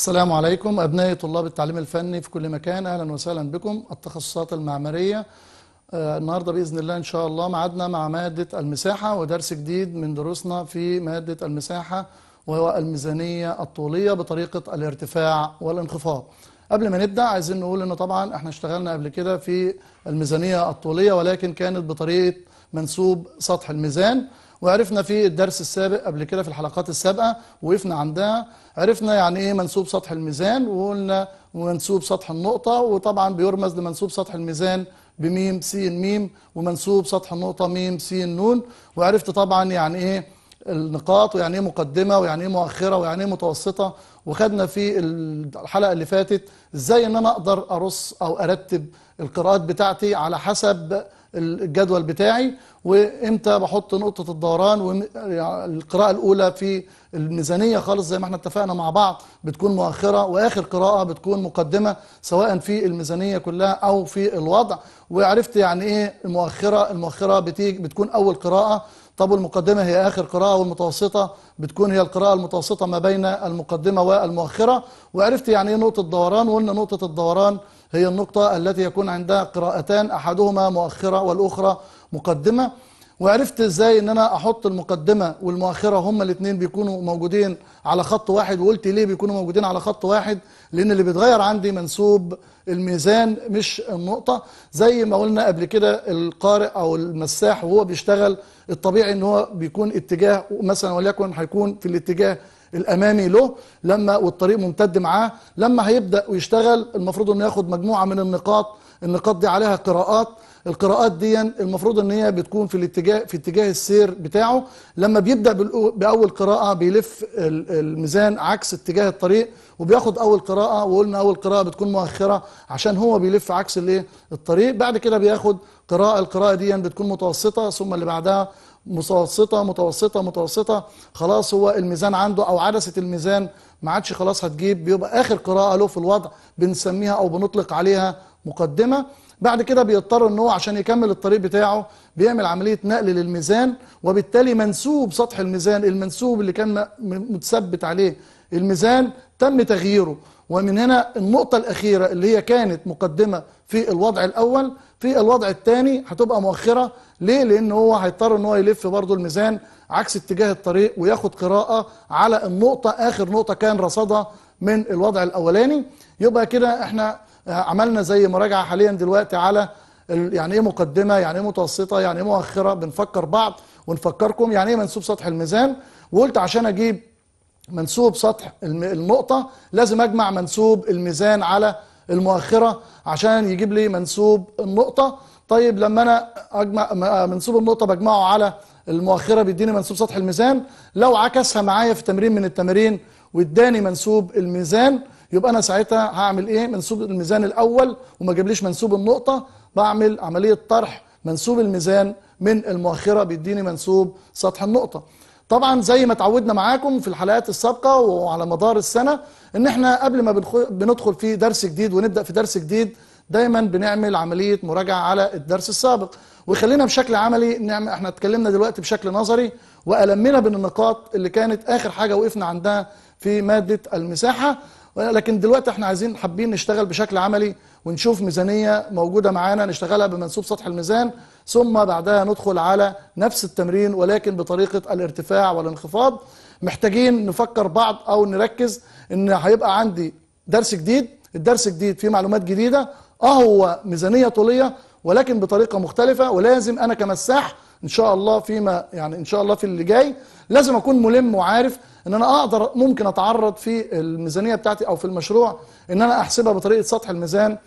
السلام عليكم أبنائي طلاب التعليم الفني في كل مكان أهلا وسهلا بكم التخصصات المعمارية آه، النهاردة بإذن الله إن شاء الله معادنا مع مادة المساحة ودرس جديد من دروسنا في مادة المساحة وهو الميزانية الطولية بطريقة الارتفاع والانخفاض قبل ما نبدأ عايزين نقول إن طبعا احنا اشتغلنا قبل كده في الميزانية الطولية ولكن كانت بطريقة منسوب سطح الميزان وعرفنا في الدرس السابق قبل كده في الحلقات السابقة وقفنا عندها عرفنا يعني ايه منسوب سطح الميزان وقلنا منسوب سطح النقطة وطبعا بيرمز لمنسوب سطح الميزان بميم س م ومنسوب سطح النقطة ميم س ن وعرفت طبعا يعني ايه النقاط ويعني ايه مقدمة ويعني ايه مؤخرة ويعني ايه متوسطة وخدنا في الحلقة اللي فاتت ازاي ان انا اقدر ارص او ارتب القراءات بتاعتي على حسب الجدول بتاعي وامتى بحط نقطه الدوران والقراءه الاولى في الميزانيه خالص زي ما احنا اتفقنا مع بعض بتكون مؤخره واخر قراءه بتكون مقدمه سواء في الميزانيه كلها او في الوضع وعرفت يعني ايه المؤخره المؤخره بتيجي بتكون اول قراءه طب المقدمة هي آخر قراءة والمتوسطة بتكون هي القراءة المتوسطة ما بين المقدمة والمؤخرة وعرفت يعني ايه نقطة الدوران وقلنا نقطة الدوران هي النقطة التي يكون عندها قراءتان أحدهما مؤخرة والأخرى مقدمه وعرفت ازاي ان انا احط المقدمه والمؤخره هما الاثنين بيكونوا موجودين على خط واحد وقلت ليه بيكونوا موجودين على خط واحد لان اللي بيتغير عندي منسوب الميزان مش النقطه زي ما قلنا قبل كده القارئ او المساح وهو بيشتغل الطبيعي ان هو بيكون اتجاه مثلا وليكن هيكون في الاتجاه الامامي له لما والطريق ممتد معاه لما هيبدا ويشتغل المفروض انه ياخد مجموعه من النقاط النقاط دي عليها قراءات القراءات دي المفروض ان هي بتكون في الاتجاه في اتجاه السير بتاعه لما بيبدا باول قراءه بيلف الميزان عكس اتجاه الطريق وبياخد اول قراءه وقلنا اول قراءه بتكون مؤخره عشان هو بيلف عكس الايه الطريق بعد كده بياخد قراءه القراءه دي بتكون متوسطه ثم اللي بعدها متوسطه متوسطه متوسطه خلاص هو الميزان عنده او عدسه الميزان ما عادش خلاص هتجيب بيبقى اخر قراءه له في الوضع بنسميها او بنطلق عليها مقدمه بعد كده بيضطر ان هو عشان يكمل الطريق بتاعه بيعمل عمليه نقل للميزان وبالتالي منسوب سطح الميزان المنسوب اللي كان متثبت عليه الميزان تم تغييره ومن هنا النقطة الأخيرة اللي هي كانت مقدمة في الوضع الأول في الوضع الثاني هتبقى مؤخرة ليه؟ لأن هو هيضطر إن هو يلف برضه الميزان عكس اتجاه الطريق وياخد قراءة على النقطة آخر نقطة كان رصدها من الوضع الأولاني يبقى كده احنا آه، عملنا زي مراجعه حاليا دلوقتي على يعني ايه مقدمه يعني ايه متوسطه يعني ايه مؤخره بنفكر بعض ونفكركم يعني ايه منسوب سطح الميزان وقلت عشان اجيب منسوب سطح النقطه لازم اجمع منسوب الميزان على المؤخره عشان يجيب لي منسوب النقطه طيب لما انا اجمع آه، منسوب النقطه بجمعه على المؤخره بيديني منسوب سطح الميزان لو عكسها معايا في تمرين من التمارين واداني منسوب الميزان يبقى انا ساعتها هعمل ايه منسوب الميزان الاول وما جابليش منسوب النقطه بعمل عمليه طرح منسوب الميزان من المؤخره بيديني منسوب سطح النقطه طبعا زي ما اتعودنا معاكم في الحلقات السابقه وعلى مدار السنه ان احنا قبل ما بندخل في درس جديد ونبدا في درس جديد دايما بنعمل عمليه مراجعه على الدرس السابق وخلينا بشكل عملي نعمل احنا اتكلمنا دلوقتي بشكل نظري والمنا بين النقاط اللي كانت اخر حاجه وقفنا عندها في ماده المساحه لكن دلوقتي احنا عايزين حابين نشتغل بشكل عملي ونشوف ميزانية موجودة معانا نشتغلها بمنسوب سطح الميزان ثم بعدها ندخل على نفس التمرين ولكن بطريقة الارتفاع والانخفاض محتاجين نفكر بعض او نركز ان هيبقى عندي درس جديد الدرس الجديد فيه معلومات جديدة اهو آه، ميزانية طولية ولكن بطريقة مختلفة ولازم انا كمساح ان شاء الله فيما يعني ان شاء الله في اللي جاي لازم اكون ملم وعارف ان انا اقدر ممكن اتعرض في الميزانيه بتاعتي او في المشروع ان انا احسبها بطريقه سطح الميزان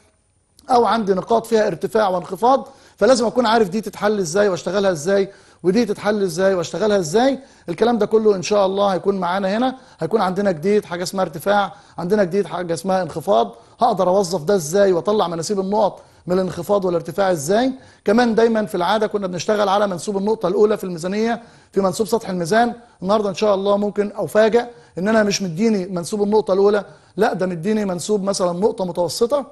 او عندي نقاط فيها ارتفاع وانخفاض فلازم اكون عارف دي تتحل ازاي واشتغلها ازاي ودي تتحل ازاي واشتغلها ازاي الكلام ده كله ان شاء الله هيكون معانا هنا هيكون عندنا جديد حاجه اسمها ارتفاع عندنا جديد حاجه اسمها انخفاض هقدر اوظف ده ازاي واطلع مناسيب النقط من الانخفاض والارتفاع ازاي كمان دايما في العاده كنا بنشتغل على منسوب النقطه الاولى في الميزانيه في منسوب سطح الميزان النهارده ان شاء الله ممكن افاجئ ان انا مش مديني منسوب النقطه الاولى لا ده مديني منسوب مثلا نقطه متوسطه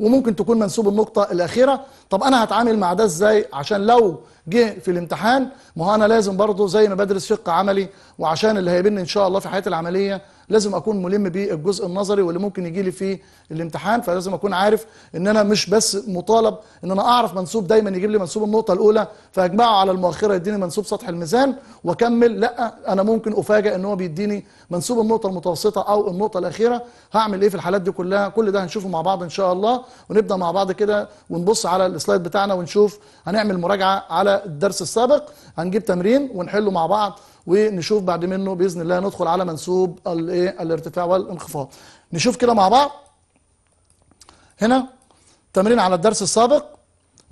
وممكن تكون منسوب النقطة الأخيرة طب أنا هتعامل مع ده إزاي عشان لو جه في الامتحان ما هو أنا لازم برضه زي ما بدرس شق عملي وعشان اللي هيبني إن شاء الله في حياتي العملية لازم اكون ملم بالجزء النظري واللي ممكن يجي لي في الامتحان فلازم اكون عارف ان انا مش بس مطالب ان انا اعرف منسوب دايما يجيب لي منسوب النقطه الاولى فاجمعه على المؤخره يديني منسوب سطح الميزان واكمل لا انا ممكن افاجئ ان هو بيديني منسوب النقطه المتوسطه او النقطه الاخيره هعمل ايه في الحالات دي كلها كل ده هنشوفه مع بعض ان شاء الله ونبدا مع بعض كده ونبص على السلايد بتاعنا ونشوف هنعمل مراجعه على الدرس السابق هنجيب تمرين ونحله مع بعض ونشوف بعد منه باذن الله ندخل على منسوب الايه الارتفاع والانخفاض نشوف كده مع بعض هنا تمرين على الدرس السابق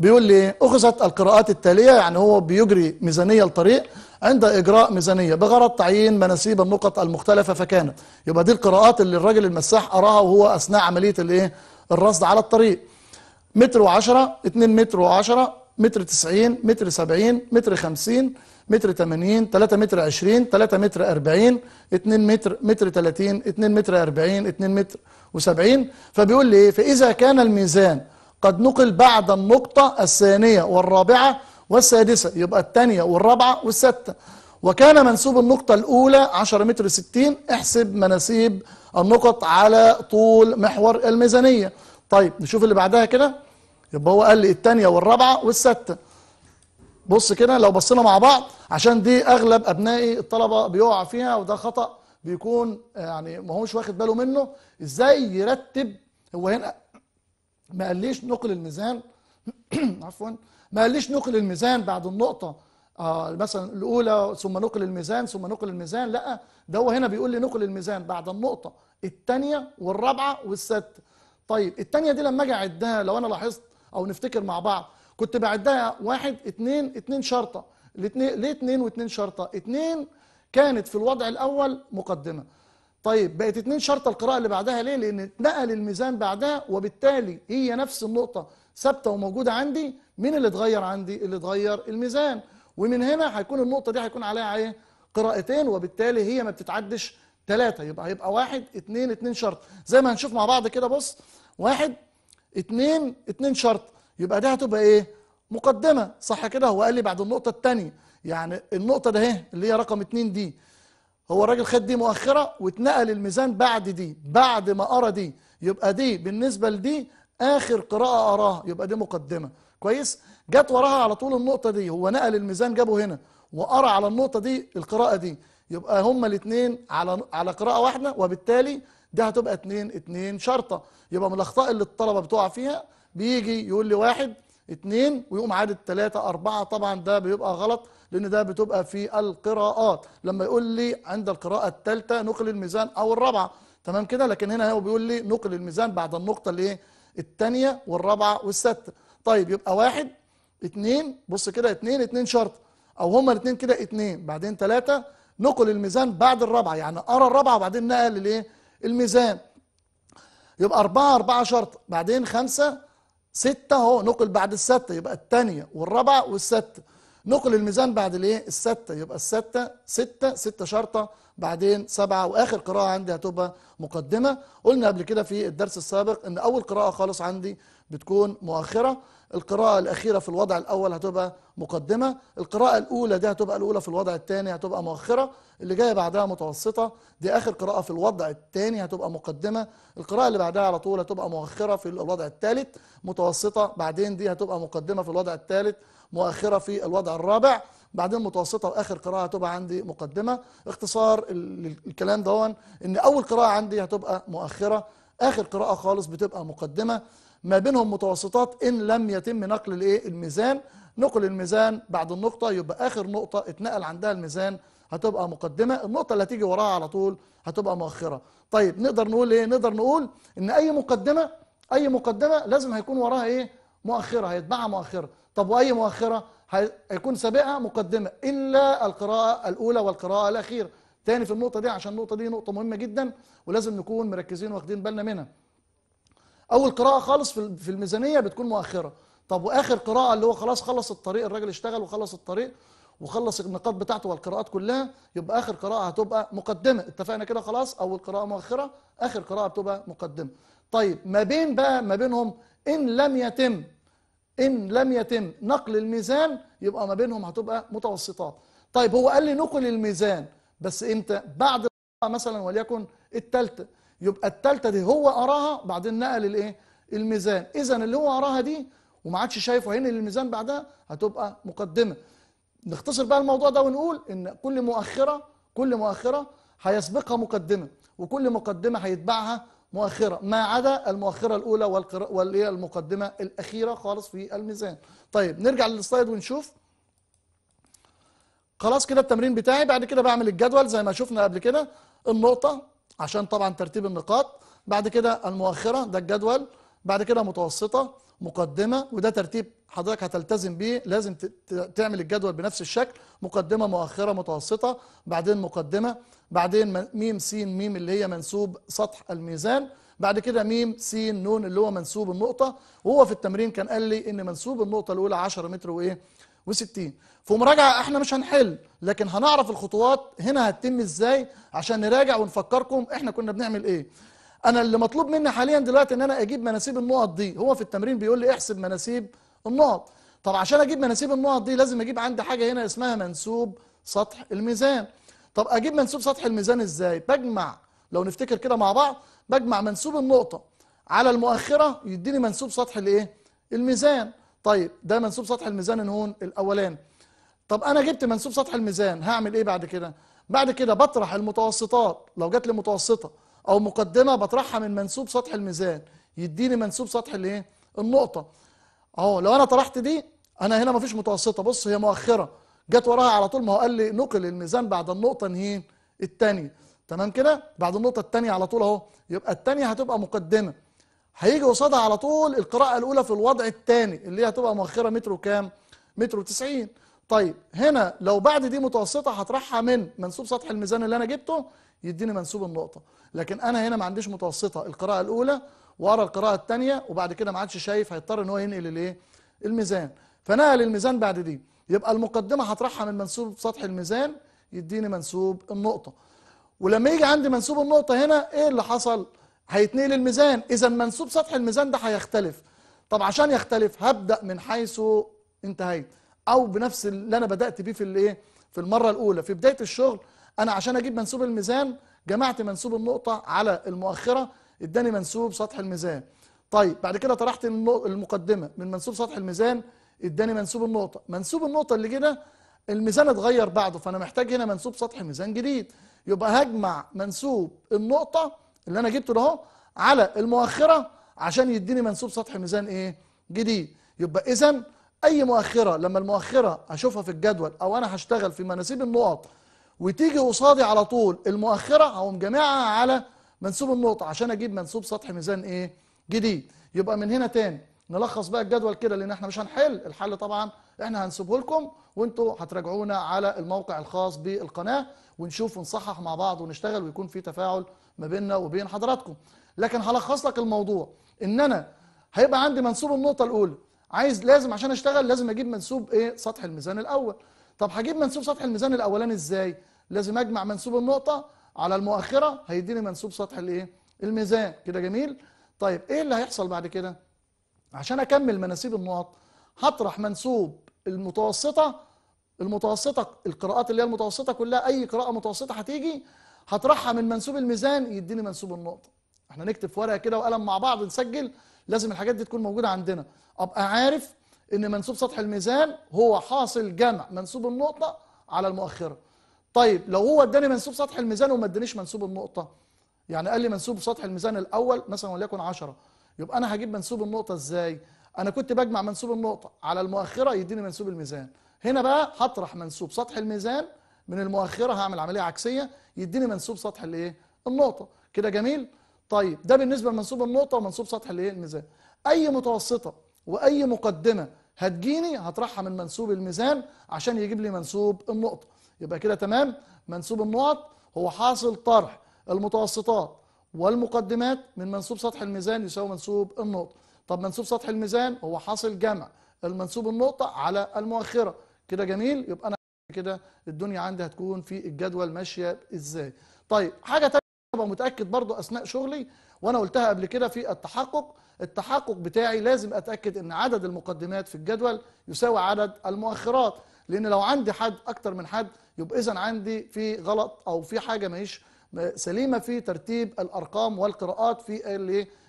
بيقول لي اخذت القراءات التاليه يعني هو بيجري ميزانيه الطريق عند اجراء ميزانيه بغرض تعيين مناسيب النقط المختلفه فكانت يبقى دي القراءات اللي الراجل المساح قراها وهو اثناء عمليه الايه الرصد على الطريق متر و10 2 متر و10 متر 90 متر 70 متر 50 متر 80 3 متر 20 3 متر 40 2 متر متر 30 2 متر 40 2 متر و70 فبيقول لي ايه فإذا كان الميزان قد نقل بعد النقطة الثانية والرابعة والسادسة يبقى الثانية والرابعة والستة وكان منسوب النقطة الأولى 10 متر 60 احسب مناسيب النقط على طول محور الميزانية طيب نشوف اللي بعدها كده يبقى هو قال لي الثانية والرابعة والستة بص كده لو بصينا مع بعض عشان دي اغلب ابنائي الطلبه بيقع فيها وده خطا بيكون آه، يعني ما هوش واخد باله منه ازاي يرتب هو هنا ما قاليش نقل الميزان عفوا ما قاليش نقل الميزان بعد النقطه آه، مثلا الاولى ثم نقل الميزان ثم نقل الميزان لا ده هو هنا بيقول لي نقل الميزان بعد النقطه الثانيه والرابعه والسادسه طيب الثانيه دي لما اجي اعدها لو انا لاحظت او نفتكر مع بعض كنت بعدها واحد اتنين اتنين شرطة الاتنين ليه اتنين واتنين شرطة اتنين كانت في الوضع الأول مقدمة طيب بقت اتنين شرطة القراءة اللي بعدها ليه لأن نقل الميزان بعدها وبالتالي هي نفس النقطة ثابتة وموجودة عندي مين اللي اتغير عندي اللي اتغير الميزان ومن هنا هيكون النقطة دي هيكون عليها ايه قراءتين وبالتالي هي ما بتتعدش ثلاثة يبقى هيبقى واحد اتنين اتنين شرط زي ما هنشوف مع بعض كده بص واحد اتنين اتنين شرط يبقى دي هتبقى ايه مقدمه صح كده هو قال لي بعد النقطه الثانيه يعني النقطه ده اهي اللي هي رقم 2 دي هو الراجل خد دي مؤخره واتنقل الميزان بعد دي بعد ما قرا دي يبقى دي بالنسبه لدي اخر قراءه قراها يبقى دي مقدمه كويس جت وراها على طول النقطه دي هو نقل الميزان جابه هنا وقرا على النقطه دي القراءه دي يبقى هما الاثنين على على قراءه واحده وبالتالي ده هتبقى 2 2 شرطه يبقى من الاخطاء اللي الطلبه بتقع فيها بيجي يقول لي واحد اتنين ويقوم عدد تلاتة أربعة طبعا ده بيبقى غلط لأن ده بتبقى في القراءات لما يقول لي عند القراءة التالتة نقل الميزان أو الرابعة تمام كده لكن هنا هو بيقول لي نقل الميزان بعد النقطة اللي ايه التانية والرابعة والستة طيب يبقى واحد اتنين بص كده اتنين اتنين شرط أو هما الاتنين كده اتنين بعدين تلاتة نقل الميزان بعد الرابعة يعني قرا الرابعة وبعدين نقل الايه الميزان يبقى أربعة أربعة شرط بعدين خمسة ستة اهو نقل بعد الستة يبقى الثانية والرابعة والستة نقل الميزان بعد الايه الستة يبقى الستة ستة ستة شرطة بعدين سبعة واخر قراءة عندي هتبقى مقدمة قلنا قبل كده في الدرس السابق ان اول قراءة خالص عندي بتكون مؤخرة القراءة الأخيرة في الوضع الأول هتبقى مقدمة القراءة الأولى دي هتبقى الأولى في الوضع الثاني هتبقى مؤخرة اللي جاية بعدها متوسطة دي آخر قراءة في الوضع الثاني هتبقى مقدمة القراءة اللي بعدها على طول هتبقى مؤخرة في الوضع الثالث متوسطة بعدين دي هتبقى مقدمة في الوضع الثالث مؤخرة في الوضع الرابع بعدين متوسطة وآخر قراءة هتبقى عندي مقدمة اختصار الكلام دون إن أول قراءة عندي هتبقى مؤخرة آخر قراءة خالص بتبقى مقدمة ما بينهم متوسطات إن لم يتم نقل الإيه الميزان نقل الميزان بعد النقطة يبقى آخر نقطة اتنقل عندها الميزان هتبقى مقدمة النقطة اللي هتيجي وراها على طول هتبقى مؤخرة طيب نقدر نقول إيه نقدر نقول إن أي مقدمة أي مقدمة لازم هيكون وراها إيه مؤخرة هيتبعها مؤخرة طب وأي مؤخرة هيكون سابقها مقدمة إلا القراءة الأولى والقراءة الأخيرة تاني في النقطة دي عشان النقطة دي نقطة مهمة جدا ولازم نكون مركزين واخدين بالنا منها اول قراءه خالص في الميزانيه بتكون مؤخره طب واخر قراءه اللي هو خلاص خلص الطريق الراجل اشتغل وخلص الطريق وخلص النقاط بتاعته والقراءات كلها يبقى اخر قراءه هتبقى مقدمه اتفقنا كده خلاص اول قراءه مؤخره اخر قراءه بتبقى مقدمه طيب ما بين بقى ما بينهم ان لم يتم ان لم يتم نقل الميزان يبقى ما بينهم هتبقى متوسطات طيب هو قال لي نقل الميزان بس امتى بعد مثلا وليكن الثالثه يبقى الثالثه دي هو قراها بعدين نقل الايه الميزان اذا اللي هو قراها دي وما عادش شايفه هنا الميزان بعدها هتبقى مقدمه نختصر بقى الموضوع ده ونقول ان كل مؤخره كل مؤخره هيسبقها مقدمه وكل مقدمه هيتبعها مؤخره ما عدا المؤخره الاولى المقدمة الاخيره خالص في الميزان طيب نرجع للسلايد ونشوف خلاص كده التمرين بتاعي بعد كده بعمل الجدول زي ما شفنا قبل كده النقطه عشان طبعا ترتيب النقاط بعد كده المؤخرة ده الجدول بعد كده متوسطة مقدمة وده ترتيب حضرتك هتلتزم بيه لازم تعمل الجدول بنفس الشكل مقدمة مؤخرة متوسطة بعدين مقدمة بعدين ميم سين ميم اللي هي منسوب سطح الميزان بعد كده ميم سين نون اللي هو منسوب النقطة وهو في التمرين كان قال لي إن منسوب النقطة الأولى 10 متر وإيه وستين في مراجعة احنا مش هنحل لكن هنعرف الخطوات هنا هتتم ازاي عشان نراجع ونفكركم احنا كنا بنعمل ايه انا اللي مطلوب مني حاليا دلوقتي ان انا اجيب مناسيب النقط دي هو في التمرين بيقول لي احسب مناسيب النقط طب عشان اجيب مناسيب النقط دي لازم اجيب عندي حاجة هنا اسمها منسوب سطح الميزان طب اجيب منسوب سطح الميزان ازاي بجمع لو نفتكر كده مع بعض بجمع منسوب النقطة على المؤخرة يديني منسوب سطح الايه الميزان طيب ده منسوب سطح الميزان هون الاولاني طب انا جبت منسوب سطح الميزان هعمل ايه بعد كده بعد كده بطرح المتوسطات لو جت لي متوسطه او مقدمه بطرحها من منسوب سطح الميزان يديني منسوب سطح الايه النقطه اهو لو انا طرحت دي انا هنا مفيش متوسطه بص هي مؤخره جت وراها على طول ما هو قال لي نقل الميزان بعد النقطه نهين الثانيه تمام كده بعد النقطه الثانيه على طول اهو يبقى الثانيه هتبقى مقدمه هيجي قصادها على طول القراءة الأولى في الوضع الثاني اللي هي هتبقى مؤخرة متر وكام؟ متر وتسعين طيب هنا لو بعد دي متوسطة هطرحها من منسوب سطح الميزان اللي أنا جبته يديني منسوب النقطة لكن أنا هنا ما عنديش متوسطة القراءة الأولى وأرى القراءة الثانية وبعد كده ما عادش شايف هيضطر إن هو ينقل الإيه؟ الميزان فنقل الميزان بعد دي يبقى المقدمة هطرحها من منسوب سطح الميزان يديني منسوب النقطة ولما يجي عندي منسوب النقطة هنا إيه اللي حصل؟ هيتنقل الميزان اذا منسوب سطح الميزان ده هيختلف طب عشان يختلف هبدا من حيث انتهيت او بنفس اللي انا بدات بيه في الايه في المره الاولى في بدايه الشغل انا عشان اجيب منسوب الميزان جمعت منسوب النقطه على المؤخره اداني منسوب سطح الميزان طيب بعد كده طرحت المقدمه من منسوب سطح الميزان اداني منسوب النقطه منسوب النقطه اللي كده الميزان اتغير بعده فانا محتاج هنا منسوب سطح ميزان جديد يبقى هجمع منسوب النقطه اللي انا جبته ده اهو على المؤخره عشان يديني منسوب سطح ميزان ايه جديد يبقى اذا اي مؤخره لما المؤخره اشوفها في الجدول او انا هشتغل في مناسيب النقط وتيجي قصادي على طول المؤخره هقوم جامعها على منسوب النقطه عشان اجيب منسوب سطح ميزان ايه جديد يبقى من هنا تاني نلخص بقى الجدول كده لان احنا مش هنحل الحل طبعا احنا هنسيبه لكم وانتوا هتراجعونا على الموقع الخاص بالقناه ونشوف ونصحح مع بعض ونشتغل ويكون في تفاعل ما بيننا وبين حضراتكم لكن هلخص لك الموضوع ان انا هيبقى عندي منسوب النقطه الاولى عايز لازم عشان اشتغل لازم اجيب منسوب ايه سطح الميزان الاول طب هجيب منسوب سطح الميزان الاولاني ازاي لازم اجمع منسوب النقطه على المؤخره هيديني منسوب سطح الايه الميزان كده جميل طيب ايه اللي هيحصل بعد كده عشان اكمل مناسيب النقط هطرح منسوب المتوسطه المتوسطه القراءات اللي هي المتوسطه كلها اي قراءه متوسطه هتيجي هطرحها من منسوب الميزان يديني منسوب النقطه احنا نكتب في ورقه كده وقلم مع بعض نسجل لازم الحاجات دي تكون موجوده عندنا ابقى عارف ان منسوب سطح الميزان هو حاصل جمع منسوب النقطه على المؤخره طيب لو هو اداني منسوب سطح الميزان وما ادانيش منسوب النقطه يعني قال لي منسوب سطح الميزان الاول مثلا وليكن 10 يبقى انا هجيب منسوب النقطه ازاي انا كنت بجمع منسوب النقطه على المؤخره يديني منسوب الميزان هنا بقى هطرح منسوب سطح الميزان من المؤخره هعمل عمليه عكسيه يديني منسوب سطح الايه النقطه كده جميل طيب ده بالنسبه لمنسوب النقطه ومنسوب سطح الايه الميزان اي متوسطه واي مقدمه هتجيني هطرحها من منسوب الميزان عشان يجيب لي منسوب النقطه يبقى كده تمام منسوب النقط هو حاصل طرح المتوسطات والمقدمات من منسوب سطح الميزان يساوي منسوب النقطه طب منسوب سطح الميزان هو حاصل جمع المنسوب النقطه على المؤخره كده جميل يبقى انا كده الدنيا عندي هتكون في الجدول ماشيه ازاي طيب حاجه تانية ابقى متاكد برضو اثناء شغلي وانا قلتها قبل كده في التحقق التحقق بتاعي لازم اتاكد ان عدد المقدمات في الجدول يساوي عدد المؤخرات لان لو عندي حد اكتر من حد يبقى اذا عندي في غلط او في حاجه ماهيش سليمه في ترتيب الارقام والقراءات في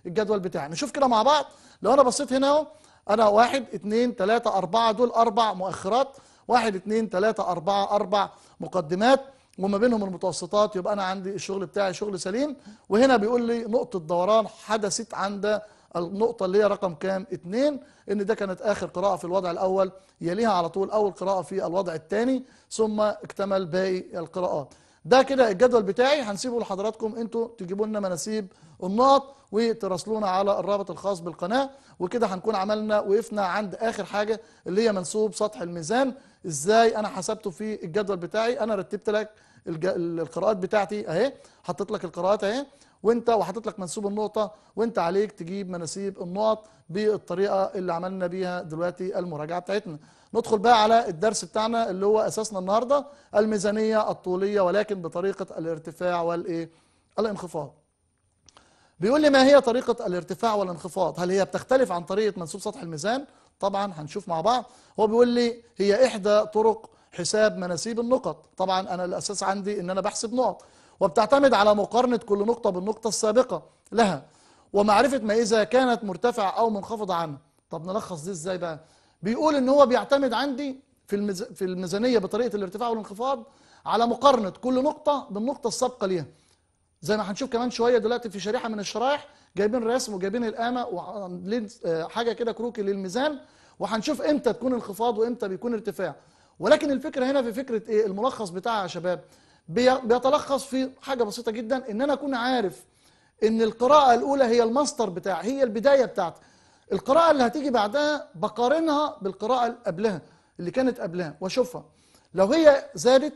الجدول بتاعي نشوف كده مع بعض لو انا بصيت هنا اهو انا واحد اتنين تلاتة اربعة دول اربع مؤخرات واحد اتنين تلاتة أربعة أربع مقدمات وما بينهم المتوسطات يبقى أنا عندي الشغل بتاعي شغل سليم وهنا بيقول لي نقطة دوران حدثت عند النقطة اللي هي رقم كام؟ اتنين ان ده كانت اخر قراءة في الوضع الاول يليها على طول اول قراءة في الوضع الثاني ثم اكتمل باقي القراءات. ده كده الجدول بتاعي هنسيبه لحضراتكم انتوا تجيبوا لنا مناسيب النقط وتراسلونا على الرابط الخاص بالقناة وكده هنكون عملنا وقفنا عند اخر حاجة اللي هي منسوب سطح الميزان ازاي انا حسبته في الجدول بتاعي انا رتبت لك الج... القراءات بتاعتي اهي حطيت لك القراءات اهي وانت وحطيت لك منسوب النقطه وانت عليك تجيب مناسيب النقط بالطريقه اللي عملنا بيها دلوقتي المراجعه بتاعتنا ندخل بقى على الدرس بتاعنا اللي هو اساسنا النهارده الميزانيه الطوليه ولكن بطريقه الارتفاع والايه الانخفاض بيقول لي ما هي طريقة الارتفاع والانخفاض هل هي بتختلف عن طريقة منسوب سطح الميزان طبعا هنشوف مع بعض هو بيقول لي هي إحدى طرق حساب مناسيب النقط طبعا أنا الأساس عندي أن أنا بحسب نقط وبتعتمد على مقارنة كل نقطة بالنقطة السابقة لها ومعرفة ما إذا كانت مرتفعة أو منخفضة عنها طب نلخص دي إزاي بقى بيقول ان هو بيعتمد عندي في المز... في الميزانيه بطريقه الارتفاع والانخفاض على مقارنه كل نقطه بالنقطه السابقه ليها زي ما هنشوف كمان شويه دلوقتي في شريحه من الشرايح جايبين رسم وجايبين القامه وعاملين آه، حاجه كده كروكي للميزان وهنشوف امتى تكون انخفاض وامتى بيكون ارتفاع ولكن الفكره هنا في فكره ايه الملخص بتاعها يا شباب بيتلخص في حاجه بسيطه جدا ان انا اكون عارف ان القراءه الاولى هي الماستر بتاعي هي البدايه بتاعتي القراءه اللي هتيجي بعدها بقارنها بالقراءه اللي قبلها اللي كانت قبلها واشوفها لو هي زادت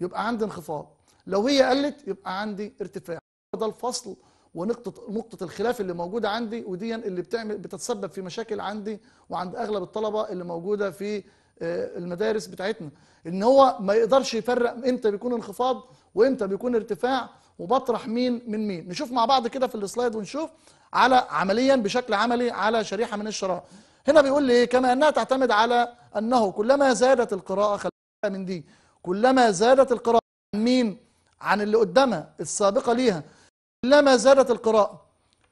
يبقى عندي انخفاض لو هي قلت يبقى عندي ارتفاع ده الفصل ونقطة نقطة الخلاف اللي موجودة عندي ودي اللي بتعمل بتتسبب في مشاكل عندي وعند أغلب الطلبة اللي موجودة في آه، المدارس بتاعتنا ان هو ما يقدرش يفرق امتى بيكون انخفاض وامتى بيكون ارتفاع وبطرح مين من مين نشوف مع بعض كده في السلايد ونشوف على عمليا بشكل عملي على شريحة من الشرائح هنا بيقول لي إيه؟ كما انها تعتمد على انه كلما زادت القراءة خلال من دي كلما زادت القراءة مين عن اللي قدامها السابقة ليها كلما زادت القراءة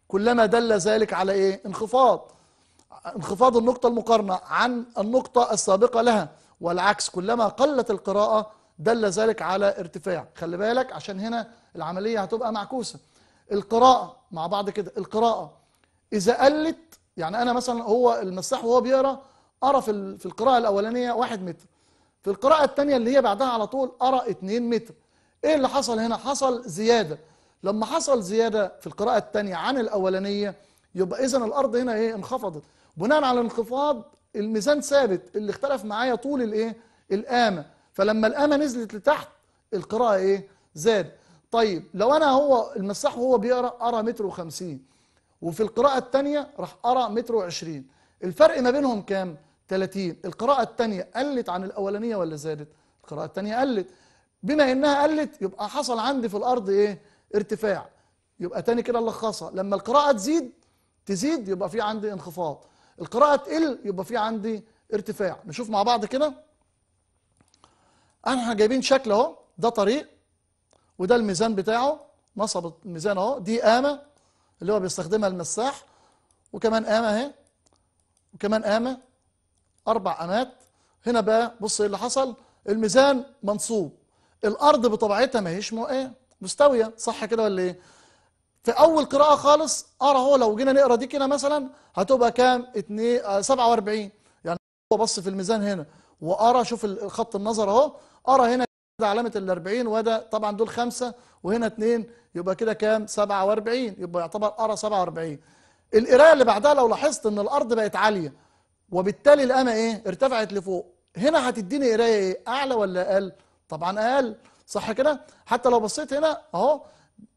كلما دل ذلك على إيه؟ انخفاض انخفاض النقطة المقارنة عن النقطة السابقة لها والعكس كلما قلت القراءة دل ذلك على ارتفاع خلي بالك عشان هنا العملية هتبقى معكوسة القراءة مع بعض كده القراءة إذا قلت يعني أنا مثلا هو المساح وهو بيقرأ أرى في القراءة الأولانية واحد متر في القراءة الثانية اللي هي بعدها على طول أرى 2 متر ايه اللي حصل هنا حصل زياده لما حصل زياده في القراءه الثانيه عن الاولانيه يبقى اذا الارض هنا ايه انخفضت بناء على الانخفاض الميزان ثابت اللي اختلف معايا طول الايه القامه فلما القامه نزلت لتحت القراءه ايه زاد طيب لو انا هو المساح وهو بيقرا ارى متر و50 وفي القراءه الثانيه راح ارى متر و20 الفرق ما بينهم كام 30 القراءه الثانيه قلت عن الاولانيه ولا زادت القراءه الثانيه قلت بما انها قلت يبقى حصل عندي في الارض ايه ارتفاع يبقى تاني كده نلخصها لما القراءه تزيد تزيد يبقى في عندي انخفاض القراءه تقل يبقى في عندي ارتفاع نشوف مع بعض كده احنا جايبين شكل اهو ده طريق وده الميزان بتاعه نصب الميزان اهو دي قامه اللي هو بيستخدمها المساح وكمان قامه اهي وكمان قامه اربع قامات هنا بقى بص ايه اللي حصل الميزان منصوب الارض بطبيعتها ما هيش ايه مستويه صح كده ولا ايه في اول قراءه خالص ارى آه، هو لو جينا نقرا دي كده مثلا هتبقى كام 2 47 آه، يعني هو بص في الميزان هنا وارى شوف الخط النظر اهو ارى هنا ده علامه ال 40 وده طبعا دول خمسه وهنا اثنين يبقى كده كام 47 يبقى يعتبر ارى 47 القراءه اللي بعدها لو لاحظت ان الارض بقت عاليه وبالتالي القامه ايه ارتفعت لفوق هنا هتديني قرايه ايه اعلى ولا اقل طبعا اقل صح كده حتى لو بصيت هنا اهو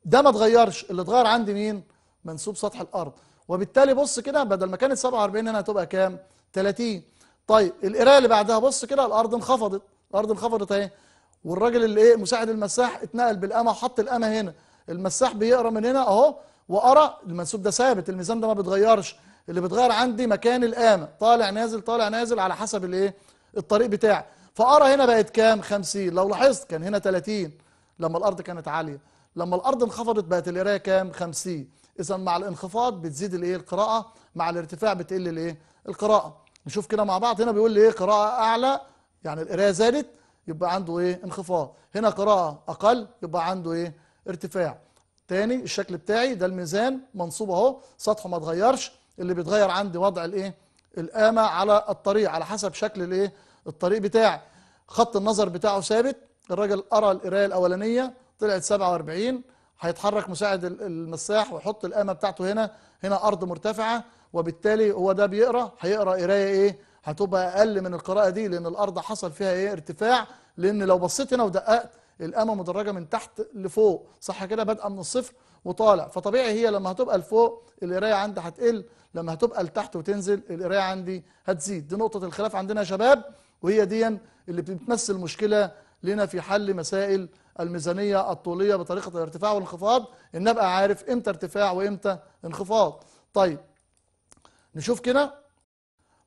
ده ما اتغيرش اللي اتغير عندي مين منسوب سطح الارض وبالتالي بص كده بدل ما كانت 47 هنا هتبقى كام 30 طيب القرايه اللي بعدها بص كده الارض انخفضت الارض انخفضت اهي والراجل اللي ايه مساعد المساح اتنقل بالقمه وحط القمه هنا المساح بيقرا من هنا اهو وارى المنسوب ده ثابت الميزان ده ما بيتغيرش اللي بيتغير عندي مكان القامه طالع نازل طالع نازل على حسب الايه الطريق بتاعي فأرى هنا بقت كام 50 لو لاحظت كان هنا 30 لما الأرض كانت عالية لما الأرض انخفضت بقت القراية كام 50 إذا مع الانخفاض بتزيد الإيه القراءة مع الارتفاع بتقل الإيه القراءة نشوف كده مع بعض هنا بيقول لي إيه قراءة أعلى يعني القراية زادت يبقى عنده إيه انخفاض هنا قراءة أقل يبقى عنده إيه ارتفاع تاني الشكل بتاعي ده الميزان منصوب اهو سطحه ما اتغيرش اللي بيتغير عندي وضع الايه القامه على الطريق على حسب شكل الايه الطريق بتاعي خط النظر بتاعه ثابت الراجل قرا القرايه الاولانيه طلعت 47 هيتحرك مساعد المساح ويحط القامه بتاعته هنا هنا ارض مرتفعه وبالتالي هو ده بيقرا هيقرا قرايه ايه هتبقى اقل من القراءه دي لان الارض حصل فيها ايه ارتفاع لان لو بصيت هنا ودققت القامه مدرجه من تحت لفوق صح كده بادئه من الصفر وطالع فطبيعي هي لما هتبقى لفوق القرايه عندي هتقل لما هتبقى لتحت وتنزل القرايه عندي هتزيد دي نقطه الخلاف عندنا يا شباب وهي دي اللي بتمثل مشكلة لنا في حل مسائل الميزانية الطولية بطريقة الارتفاع والانخفاض ان ابقى عارف امتى ارتفاع وامتى انخفاض طيب نشوف كده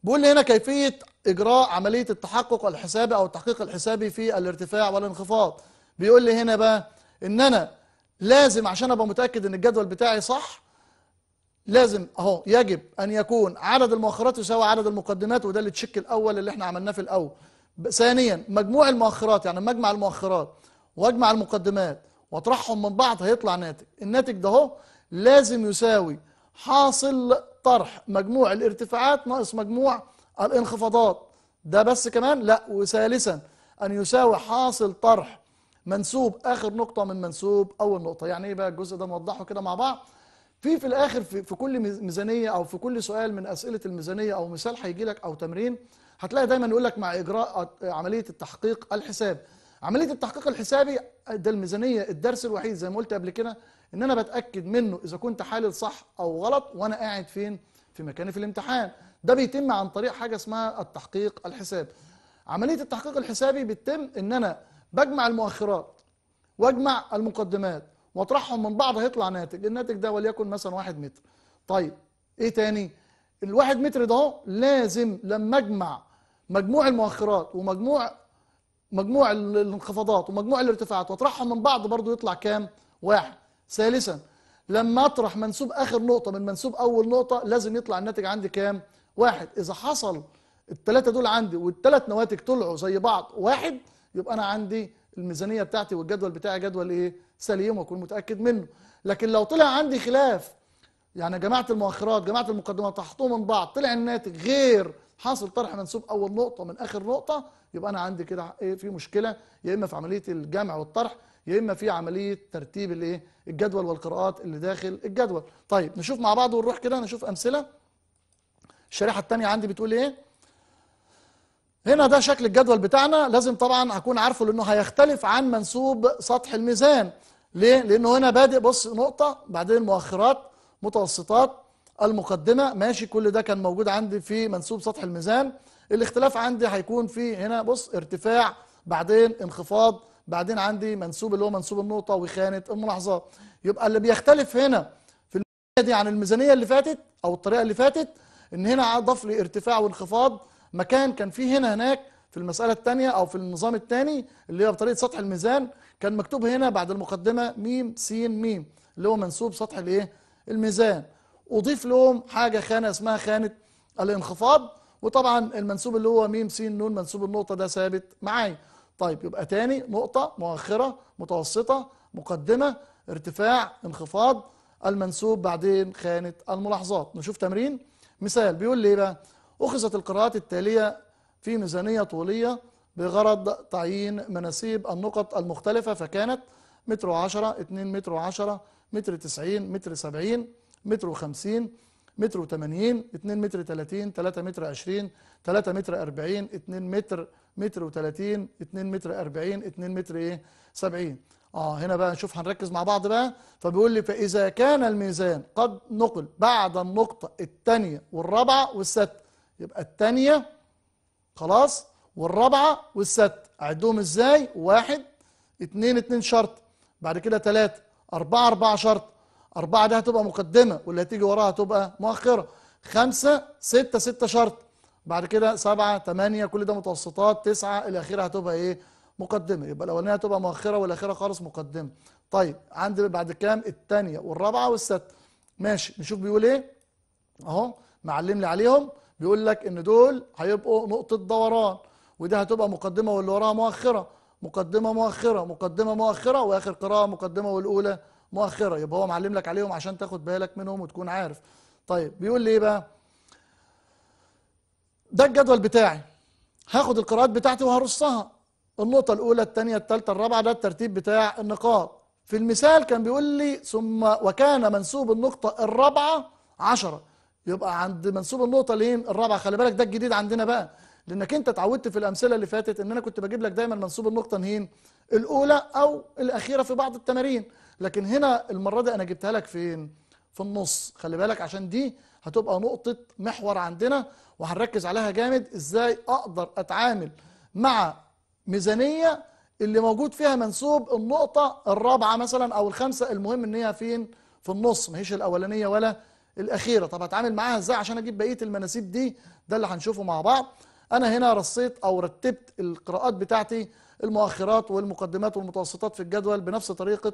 بيقول لي هنا كيفية اجراء عملية التحقق الحسابي او التحقيق الحسابي في الارتفاع والانخفاض بيقول لي هنا بقى ان انا لازم عشان ابقى متأكد ان الجدول بتاعي صح لازم اهو يجب ان يكون عدد المؤخرات يساوي عدد المقدمات وده اللي تشك الاول اللي احنا عملناه في الاول ثانيا مجموع المؤخرات يعني مجمع المؤخرات واجمع المقدمات واطرحهم من بعض هيطلع ناتج الناتج ده هو لازم يساوي حاصل طرح مجموع الارتفاعات ناقص مجموع الانخفاضات ده بس كمان لا وثالثا ان يساوي حاصل طرح منسوب اخر نقطه من منسوب اول نقطه يعني ايه بقى الجزء ده نوضحه كده مع بعض في في الاخر في, في كل ميزانيه او في كل سؤال من اسئله الميزانيه او مثال هيجي لك او تمرين هتلاقي دايما يقول لك مع اجراء عمليه التحقيق الحساب عمليه التحقيق الحسابي ده الميزانيه الدرس الوحيد زي ما قلت قبل كده ان انا بتاكد منه اذا كنت حالل صح او غلط وانا قاعد فين في مكاني في الامتحان ده بيتم عن طريق حاجه اسمها التحقيق الحساب عمليه التحقيق الحسابي بتتم ان انا بجمع المؤخرات واجمع المقدمات واطرحهم من بعض هيطلع ناتج الناتج ده وليكن مثلا واحد متر طيب ايه تاني الواحد متر ده لازم لما اجمع مجموع المؤخرات ومجموع مجموع الانخفاضات ومجموع الارتفاعات واطرحهم من بعض برضو يطلع كام واحد ثالثا لما اطرح منسوب اخر نقطه من منسوب اول نقطه لازم يطلع الناتج عندي كام واحد اذا حصل الثلاثه دول عندي والثلاث نواتج طلعوا زي بعض واحد يبقى انا عندي الميزانيه بتاعتي والجدول بتاعي جدول ايه سليم واكون متاكد منه لكن لو طلع عندي خلاف يعني جماعه المؤخرات جماعه المقدمات تحطوه من بعض طلع الناتج غير حاصل طرح منسوب اول نقطه من اخر نقطه يبقى انا عندي كده ايه في مشكله يا اما في عمليه الجمع والطرح يا اما في عمليه ترتيب الايه الجدول والقراءات اللي داخل الجدول طيب نشوف مع بعض ونروح كده نشوف امثله الشريحه الثانيه عندي بتقول ايه هنا ده شكل الجدول بتاعنا لازم طبعا اكون عارفه لانه هيختلف عن منسوب سطح الميزان ليه؟ لأنه هنا بادئ بص نقطة بعدين المؤخرات متوسطات المقدمة ماشي كل ده كان موجود عندي في منسوب سطح الميزان الاختلاف عندي هيكون في هنا بص ارتفاع بعدين انخفاض بعدين عندي منسوب اللي هو منسوب النقطة وخانة الملاحظات يبقى اللي بيختلف هنا في الميزانية دي عن الميزانية اللي فاتت أو الطريقة اللي فاتت إن هنا ضاف لي ارتفاع وانخفاض مكان كان فيه هنا هناك في المسألة الثانية أو في النظام الثاني اللي هي بطريقة سطح الميزان كان مكتوب هنا بعد المقدمة ميم سين ميم اللي هو منسوب سطح الايه الميزان أضيف لهم حاجة خانة اسمها خانة الانخفاض وطبعا المنسوب اللي هو ميم سين نون منسوب النقطة ده ثابت معايا طيب يبقى تاني نقطة مؤخرة متوسطة مقدمة ارتفاع انخفاض المنسوب بعدين خانة الملاحظات نشوف تمرين مثال بيقول لي إيه بقى أخذت القراءات التالية في ميزانية طولية بغرض تعيين مناسيب النقط المختلفة فكانت متر وعشرة 2 متر وعشرة متر 90 متر 70 متر وخمسين متر وثمانين 2 متر 30 3 متر 20 3 متر 40 2 متر متر و30 2 متر 40 2 متر ايه 70 اه هنا بقى نشوف هنركز مع بعض بقى فبيقول لي فاذا كان الميزان قد نقل بعد النقطه الثانيه والرابعه والسادسه يبقى الثانيه خلاص والرابعة والست أعدهم إزاي واحد اتنين اتنين شرط بعد كده تلاتة أربعة أربعة شرط أربعة دي هتبقى مقدمة واللي هتيجي وراها هتبقى مؤخرة خمسة ستة ستة شرط بعد كده سبعة تمانية كل ده متوسطات تسعة الأخيرة هتبقى إيه مقدمة يبقى الأولانية هتبقى مؤخرة والأخيرة خالص مقدمة طيب عندي بعد كام التانية والرابعة والست ماشي نشوف بيقول إيه أهو معلم لي عليهم بيقول لك إن دول هيبقوا نقطة دوران وده هتبقى مقدمه واللي وراها مؤخره مقدمه مؤخره مقدمه مؤخره واخر قراءه مقدمه والاولى مؤخره يبقى هو معلم لك عليهم عشان تاخد بالك منهم وتكون عارف طيب بيقول لي ايه بقى ده الجدول بتاعي هاخد القراءات بتاعتي وهرصها النقطه الاولى الثانيه الثالثه الرابعه ده الترتيب بتاع النقاط في المثال كان بيقول لي ثم وكان منسوب النقطه الرابعه عشرة يبقى عند منسوب النقطه الايه الرابعه خلي بالك ده الجديد عندنا بقى لانك انت اتعودت في الامثله اللي فاتت ان انا كنت بجيب لك دايما منسوب النقطه نهين الاولى او الاخيره في بعض التمارين لكن هنا المره دي انا جبتها لك فين في النص خلي بالك عشان دي هتبقى نقطه محور عندنا وهنركز عليها جامد ازاي اقدر اتعامل مع ميزانيه اللي موجود فيها منسوب النقطه الرابعه مثلا او الخامسه المهم ان هي فين في النص ماهيش الاولانيه ولا الاخيره طب هتعامل معاها ازاي عشان اجيب بقيه المناسيب دي ده اللي هنشوفه مع بعض أنا هنا رصيت أو رتبت القراءات بتاعتي المؤخرات والمقدمات والمتوسطات في الجدول بنفس طريقة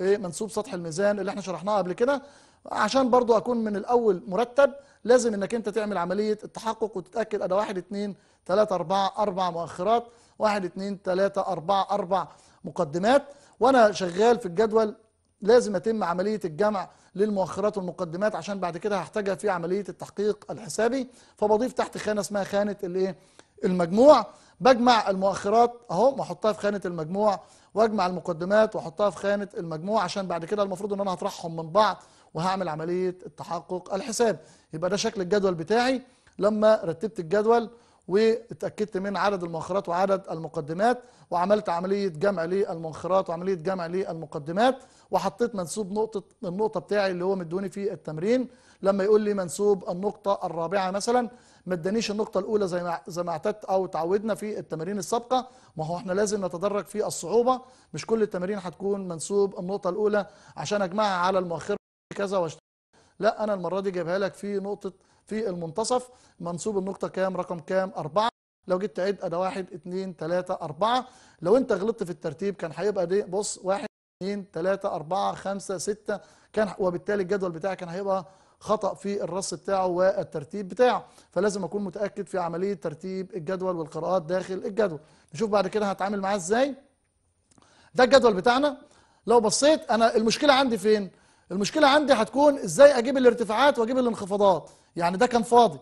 إيه، منسوب سطح الميزان اللي احنا شرحناها قبل كده عشان برضو أكون من الأول مرتب لازم أنك أنت تعمل عملية التحقق وتتأكد أنا 1 2 3 4 4 مؤخرات 1 2 3 4 4 مقدمات وأنا شغال في الجدول لازم أتم عملية الجمع للمؤخرات والمقدمات عشان بعد كده هحتاجها في عمليه التحقيق الحسابي فبضيف تحت خانه اسمها خانه الايه المجموع بجمع المؤخرات اهو واحطها في خانه المجموع واجمع المقدمات واحطها في خانه المجموع عشان بعد كده المفروض ان انا هطرحهم من بعض وهعمل عمليه التحقق الحساب يبقى ده شكل الجدول بتاعي لما رتبت الجدول واتاكدت من عدد المؤخرات وعدد المقدمات وعملت عمليه جمع للمؤخرات وعمليه جمع للمقدمات وحطيت منسوب نقطه النقطه بتاعي اللي هو مدوني في التمرين لما يقول لي منسوب النقطه الرابعه مثلا ما ادانيش النقطه الاولى زي ما زي ما اعتدت او تعودنا في التمارين السابقه ما هو احنا لازم نتدرج في الصعوبه مش كل التمارين هتكون منسوب النقطه الاولى عشان اجمعها على المؤخره كذا واشتغل لا انا المره دي جايبها لك في نقطه في المنتصف منصوب النقطة كام رقم كام أربعة لو جيت تعد ده واحد اتنين تلاتة أربعة لو أنت غلطت في الترتيب كان هيبقى دي بص واحد اتنين تلاتة أربعة خمسة ستة كان وبالتالي الجدول بتاعك كان هيبقى خطأ في الرص بتاعه والترتيب بتاعه فلازم أكون متأكد في عملية ترتيب الجدول والقراءات داخل الجدول نشوف بعد كده هتعامل معاه إزاي ده الجدول بتاعنا لو بصيت أنا المشكلة عندي فين؟ المشكلة عندي هتكون إزاي أجيب الارتفاعات وأجيب الانخفاضات يعني ده كان فاضي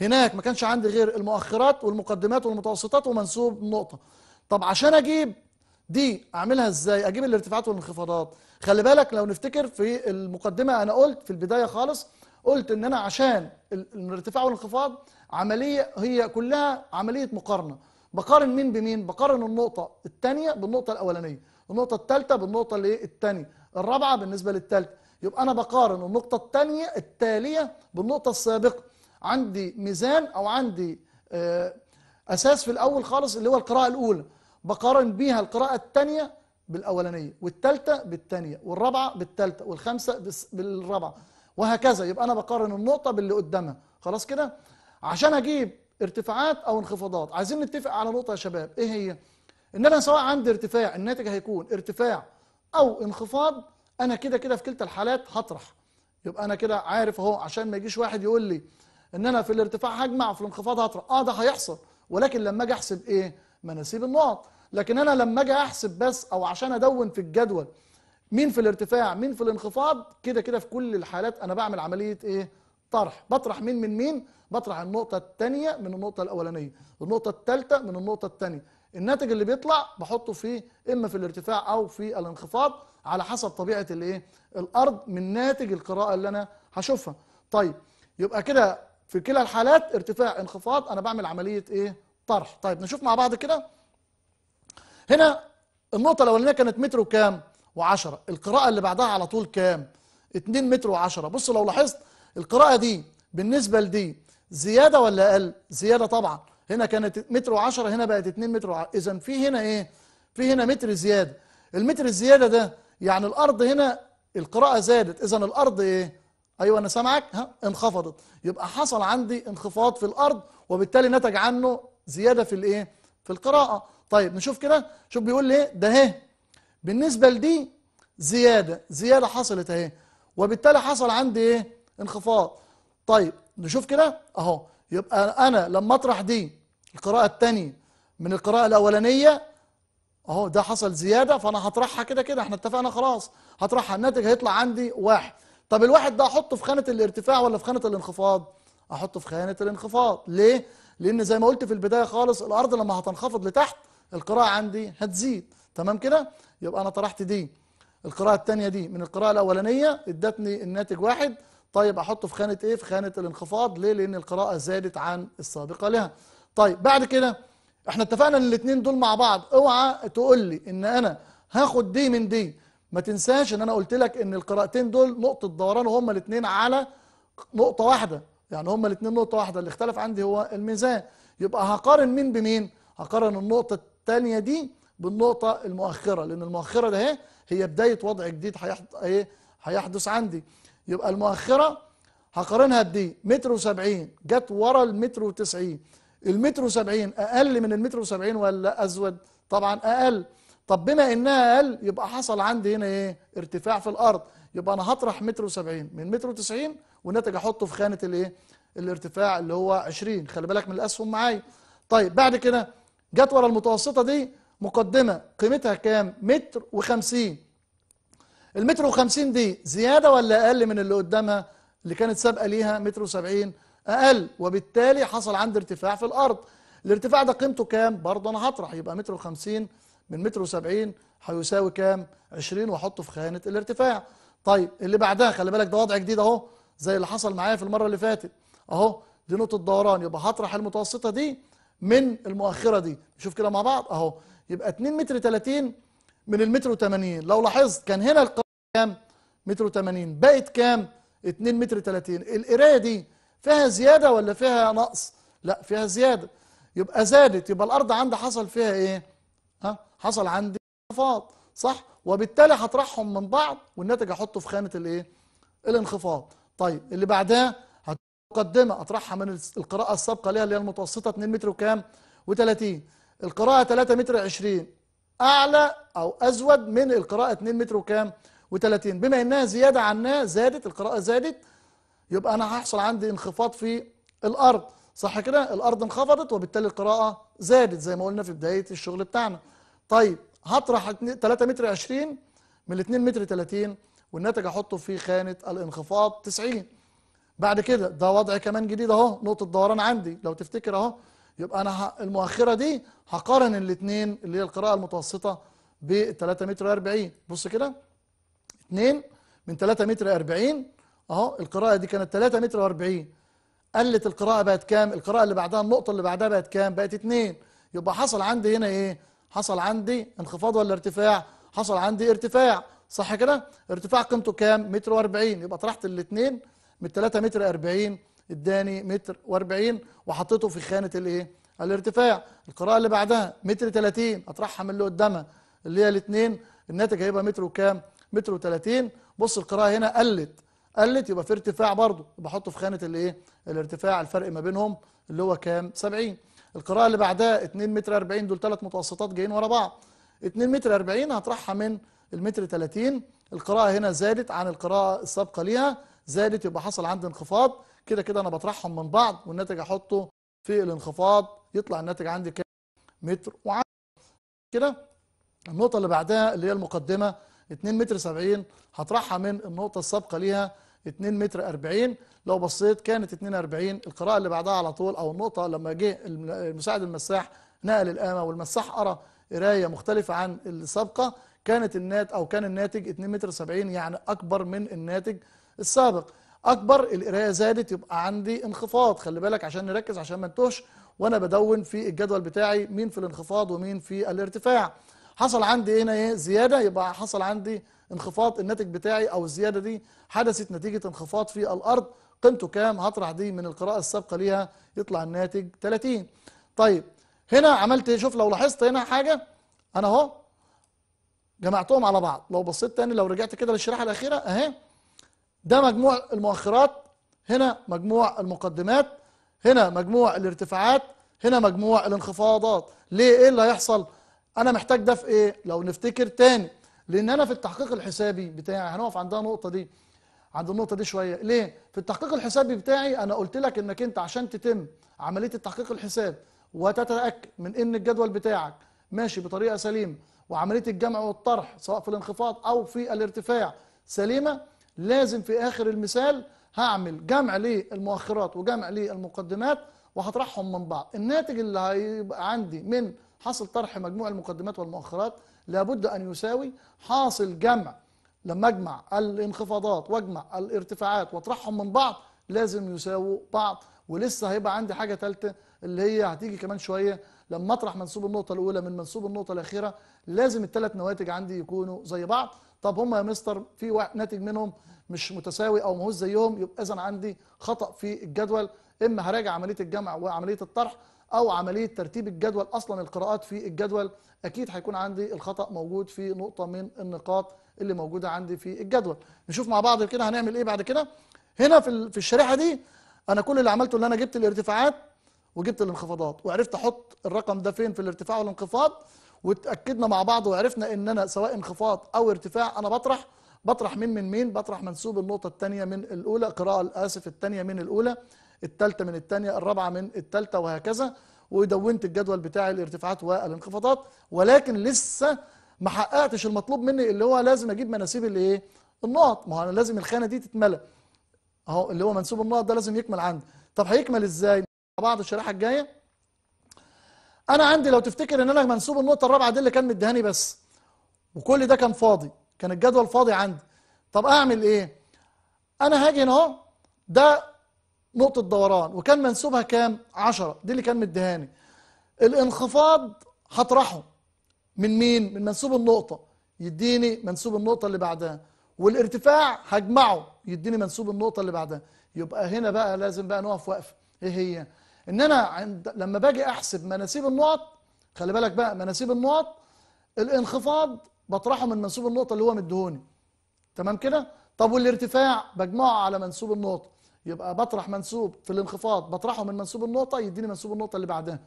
هناك ما كانش عندي غير المؤخرات والمقدمات والمتوسطات ومنسوب نقطة طب عشان أجيب دي أعملها إزاي أجيب الارتفاعات والانخفاضات خلي بالك لو نفتكر في المقدمة أنا قلت في البداية خالص قلت إن أنا عشان الارتفاع والانخفاض عملية هي كلها عملية مقارنة بقارن مين بمين بقارن النقطة الثانية بالنقطة الأولانية النقطة الثالثة بالنقطة الثانية الرابعة بالنسبة للثالثة يبقى أنا بقارن النقطة الثانية التالية بالنقطة السابقة عندي ميزان أو عندي آه، أساس في الأول خالص اللي هو القراءة الأولى بقارن بيها القراءة الثانية بالأولانية والثالثة بالثانية والرابعة بالثالثة والخامسة بالرابعة وهكذا يبقى أنا بقارن النقطة باللي قدامها خلاص كده عشان أجيب ارتفاعات أو انخفاضات عايزين نتفق على نقطة يا شباب إيه هي؟ إن أنا سواء عندي ارتفاع الناتج هيكون ارتفاع أو انخفاض انا كده كده في كلتا الحالات هطرح يبقى انا كده عارف اهو عشان ما يجيش واحد يقول لي ان انا في الارتفاع هجمع وفي الانخفاض هطرح اه ده هيحصل ولكن لما اجي احسب ايه مناسيب النقط لكن انا لما اجي احسب بس او عشان ادون في الجدول مين في الارتفاع مين في الانخفاض كده كده في كل الحالات انا بعمل عمليه ايه طرح بطرح مين من مين بطرح النقطه الثانيه من النقطه الاولانيه النقطه الثالثه من النقطه الثانيه الناتج اللي بيطلع بحطه في اما في الارتفاع او في الانخفاض على حسب طبيعه الايه الارض من ناتج القراءه اللي انا هشوفها طيب يبقى كده في كلا الحالات ارتفاع انخفاض انا بعمل عمليه ايه طرح طيب نشوف مع بعض كده هنا النقطه الاولانيه كانت متر وكام و10 القراءه اللي بعدها على طول كام 2 متر و10 بص لو لاحظت القراءه دي بالنسبه لدي زياده ولا اقل زياده طبعا هنا كانت متر و10 هنا بقت 2 متر اذا في هنا ايه في هنا متر زياده المتر الزياده ده يعني الأرض هنا القراءة زادت إذا الأرض إيه؟ أيوة أنا سامعك ها انخفضت يبقى حصل عندي انخفاض في الأرض وبالتالي نتج عنه زيادة في الإيه؟ في القراءة طيب نشوف كده شوف بيقول لي إيه ده إيه بالنسبة لدي زيادة زيادة حصلت أهي وبالتالي حصل عندي إيه انخفاض طيب نشوف كده أهو يبقى أنا لما أطرح دي القراءة الثانية من القراءة الأولانية اهو ده حصل زياده فانا هطرحها كده كده احنا اتفقنا خلاص هطرحها الناتج هيطلع عندي واحد طب الواحد ده احطه في خانه الارتفاع ولا في خانه الانخفاض احطه في خانه الانخفاض ليه لان زي ما قلت في البدايه خالص الارض لما هتنخفض لتحت القراءه عندي هتزيد تمام كده يبقى انا طرحت دي القراءه الثانيه دي من القراءه الاولانيه ادتني الناتج واحد طيب احطه في خانه ايه في خانه الانخفاض ليه لان القراءه زادت عن السابقه لها طيب بعد كده احنا اتفقنا ان الاثنين دول مع بعض اوعى تقول لي ان انا هاخد دي من دي ما تنساش ان انا قلت لك ان القراءتين دول نقطه دوران وهما الاثنين على نقطه واحده يعني هما الاثنين نقطه واحده اللي اختلف عندي هو الميزان يبقى هقارن مين بمين هقارن النقطه الثانيه دي بالنقطه المؤخره لان المؤخره ده هي, بدايه وضع جديد ايه هيحدث عندي يبقى المؤخره هقارنها بدي متر وسبعين جت ورا المتر وتسعين المتر وسبعين أقل من المتر وسبعين ولا أزود طبعا أقل طب بما إنها أقل يبقى حصل عندي هنا إيه ارتفاع في الأرض يبقى أنا هطرح متر وسبعين من متر وتسعين والناتج أحطه في خانة الإيه الارتفاع اللي هو عشرين خلي بالك من الأسهم معايا طيب بعد كده جت ورا المتوسطة دي مقدمة قيمتها كام متر وخمسين المتر وخمسين دي زيادة ولا أقل من اللي قدامها اللي كانت سابقة ليها متر وسبعين اقل وبالتالي حصل عندي ارتفاع في الارض الارتفاع ده قيمته كام برضه انا هطرح يبقى متر وخمسين من متر وسبعين هيساوي كام 20 واحطه في خانه الارتفاع طيب اللي بعدها خلي بالك ده وضع جديد اهو زي اللي حصل معايا في المره اللي فاتت اهو دي نقطه دوران يبقى هطرح المتوسطه دي من المؤخره دي شوف كده مع بعض اهو يبقى 2 متر 30 من المتر و80 لو لاحظت كان هنا القرايه كام متر و80 بقت كام 2 متر 30 القرايه دي فيها زيادة ولا فيها نقص لا فيها زيادة يبقى زادت يبقى الأرض عندي حصل فيها إيه ها حصل عندي انخفاض صح وبالتالي هطرحهم من بعض والناتج احطه في خانه الايه الانخفاض طيب اللي بعدها مقدمه اطرحها من القراءه السابقه ليها اللي هي المتوسطه 2 متر وكام و30 القراءه 3 متر 20 اعلى او ازود من القراءه 2 متر وكام و30 بما انها زياده عنها زادت القراءه زادت يبقى أنا هيحصل عندي انخفاض في الأرض صح كده الأرض انخفضت وبالتالي القراءة زادت زي ما قلنا في بداية الشغل بتاعنا طيب هطرح 3 متر 20 من 2 متر 30 والناتج احطه في خانه الانخفاض 90 بعد كده ده وضع كمان جديد اهو نقطه دوران عندي لو تفتكر اهو يبقى انا المؤخره دي هقارن الاثنين اللي هي القراءه المتوسطه ب 3 متر 40 بص كده 2 من 3 متر 40 اهو القراءه دي كانت 3 متر و40 قلت القراءه بقت كام القراءه اللي بعدها النقطه اللي بعدها بقت كام بقت 2 يبقى حصل عندي هنا ايه حصل عندي انخفاض ولا ارتفاع حصل عندي ارتفاع صح كده ارتفاع قيمته كام متر و40 يبقى طرحت الاثنين من 3 متر 40 اداني متر و40 وحطيته في خانه الايه الارتفاع القراءه اللي بعدها متر 30 اطرحها من اللي قدامها اللي هي الاثنين الناتج هيبقى متر وكام متر و30 بص القراءه هنا قلت قلت يبقى في ارتفاع برضه يبقى في خانه الايه الارتفاع الفرق ما بينهم اللي هو كام 70 القراءه اللي بعدها 2 متر 40 دول ثلاث متوسطات جايين ورا بعض 2 متر 40 هطرحها من المتر 30 القراءه هنا زادت عن القراءه السابقه ليها زادت يبقى حصل عندي انخفاض كده كده انا بطرحهم من بعض والناتج احطه في الانخفاض يطلع الناتج عندي كام متر وعشرة كده النقطه اللي بعدها اللي هي المقدمه 2 متر 70 هطرحها من النقطه السابقه ليها 2 متر 40 لو بصيت كانت 42 القراءة اللي بعدها على طول أو النقطة لما جه المساعد المساح نقل القامة والمساح قرأ قراية مختلفة عن السابقة كانت النات أو كان الناتج 2 متر 70 يعني أكبر من الناتج السابق أكبر القراية زادت يبقى عندي انخفاض خلي بالك عشان نركز عشان ما نتوهش وأنا بدون في الجدول بتاعي مين في الانخفاض ومين في الارتفاع حصل عندي هنا ايه زياده يبقى حصل عندي انخفاض الناتج بتاعي او الزياده دي حدثت نتيجه انخفاض في الارض قيمته كام هطرح دي من القراءه السابقه ليها يطلع الناتج 30 طيب هنا عملت ايه شوف لو لاحظت هنا حاجه انا اهو جمعتهم على بعض لو بصيت تاني لو رجعت كده للشريحه الاخيره اهي ده مجموع المؤخرات هنا مجموع المقدمات هنا مجموع الارتفاعات هنا مجموع الانخفاضات ليه ايه اللي هيحصل انا محتاج ده في ايه لو نفتكر تاني لان انا في التحقيق الحسابي بتاعي هنقف عندها النقطه دي عند النقطه دي شويه ليه في التحقيق الحسابي بتاعي انا قلت لك انك انت عشان تتم عمليه التحقيق الحساب وتتاكد من ان الجدول بتاعك ماشي بطريقه سليمه وعمليه الجمع والطرح سواء في الانخفاض او في الارتفاع سليمه لازم في اخر المثال هعمل جمع للمؤخرات وجمع للمقدمات وهطرحهم من بعض الناتج اللي هيبقى عندي من حاصل طرح مجموع المقدمات والمؤخرات لابد أن يساوي حاصل جمع لما أجمع الانخفاضات وأجمع الارتفاعات وأطرحهم من بعض لازم يساووا بعض ولسه هيبقى عندي حاجة ثالثة اللي هي هتيجي كمان شوية لما أطرح منسوب النقطة الأولى من منسوب النقطة الأخيرة لازم الثلاث نواتج عندي يكونوا زي بعض طب هم يا مستر في ناتج منهم مش متساوي او ماهوش زيهم يبقى اذا عندي خطا في الجدول اما هراجع عمليه الجمع وعمليه الطرح او عمليه ترتيب الجدول اصلا القراءات في الجدول اكيد هيكون عندي الخطا موجود في نقطه من النقاط اللي موجوده عندي في الجدول نشوف مع بعض كده هنعمل ايه بعد كده هنا في في الشريحه دي انا كل اللي عملته ان انا جبت الارتفاعات وجبت الانخفاضات وعرفت احط الرقم ده فين في الارتفاع والانخفاض واتاكدنا مع بعض وعرفنا ان انا سواء انخفاض او ارتفاع انا بطرح بطرح مين من مين بطرح منسوب النقطه الثانيه من الاولى قراءه الاسف الثانيه من الاولى الثالثه من الثانيه الرابعه من الثالثه وهكذا ودونت الجدول بتاع الارتفاعات والانخفاضات ولكن لسه ما حققتش المطلوب مني اللي هو لازم اجيب مناسيب الايه النقط ما هو انا لازم الخانه دي تتملى اهو اللي هو منسوب النقط ده لازم يكمل عندي طب هيكمل ازاي مع بعض الشريحه الجايه انا عندي لو تفتكر ان انا منسوب النقطه الرابعه دي اللي كان مديهاني بس وكل ده كان فاضي كان الجدول فاضي عندي طب اعمل ايه انا هاجي هنا اهو ده نقطة دوران وكان منسوبها كام؟ 10 دي اللي كان مديهاني الانخفاض هطرحه من مين؟ من منسوب النقطة يديني منسوب النقطة اللي بعدها والارتفاع هجمعه يديني منسوب النقطة اللي بعدها يبقى هنا بقى لازم بقى نقف وقفة ايه هي؟ ان انا عند لما باجي احسب مناسيب النقط خلي بالك بقى مناسيب النقط الانخفاض بطرحه من منسوب النقطة اللي هو مديهوني تمام كده؟ طب والارتفاع بجمعه على منسوب النقطة يبقى بطرح منسوب في الانخفاض بطرحه من منسوب النقطه يديني منسوب النقطه اللي بعدها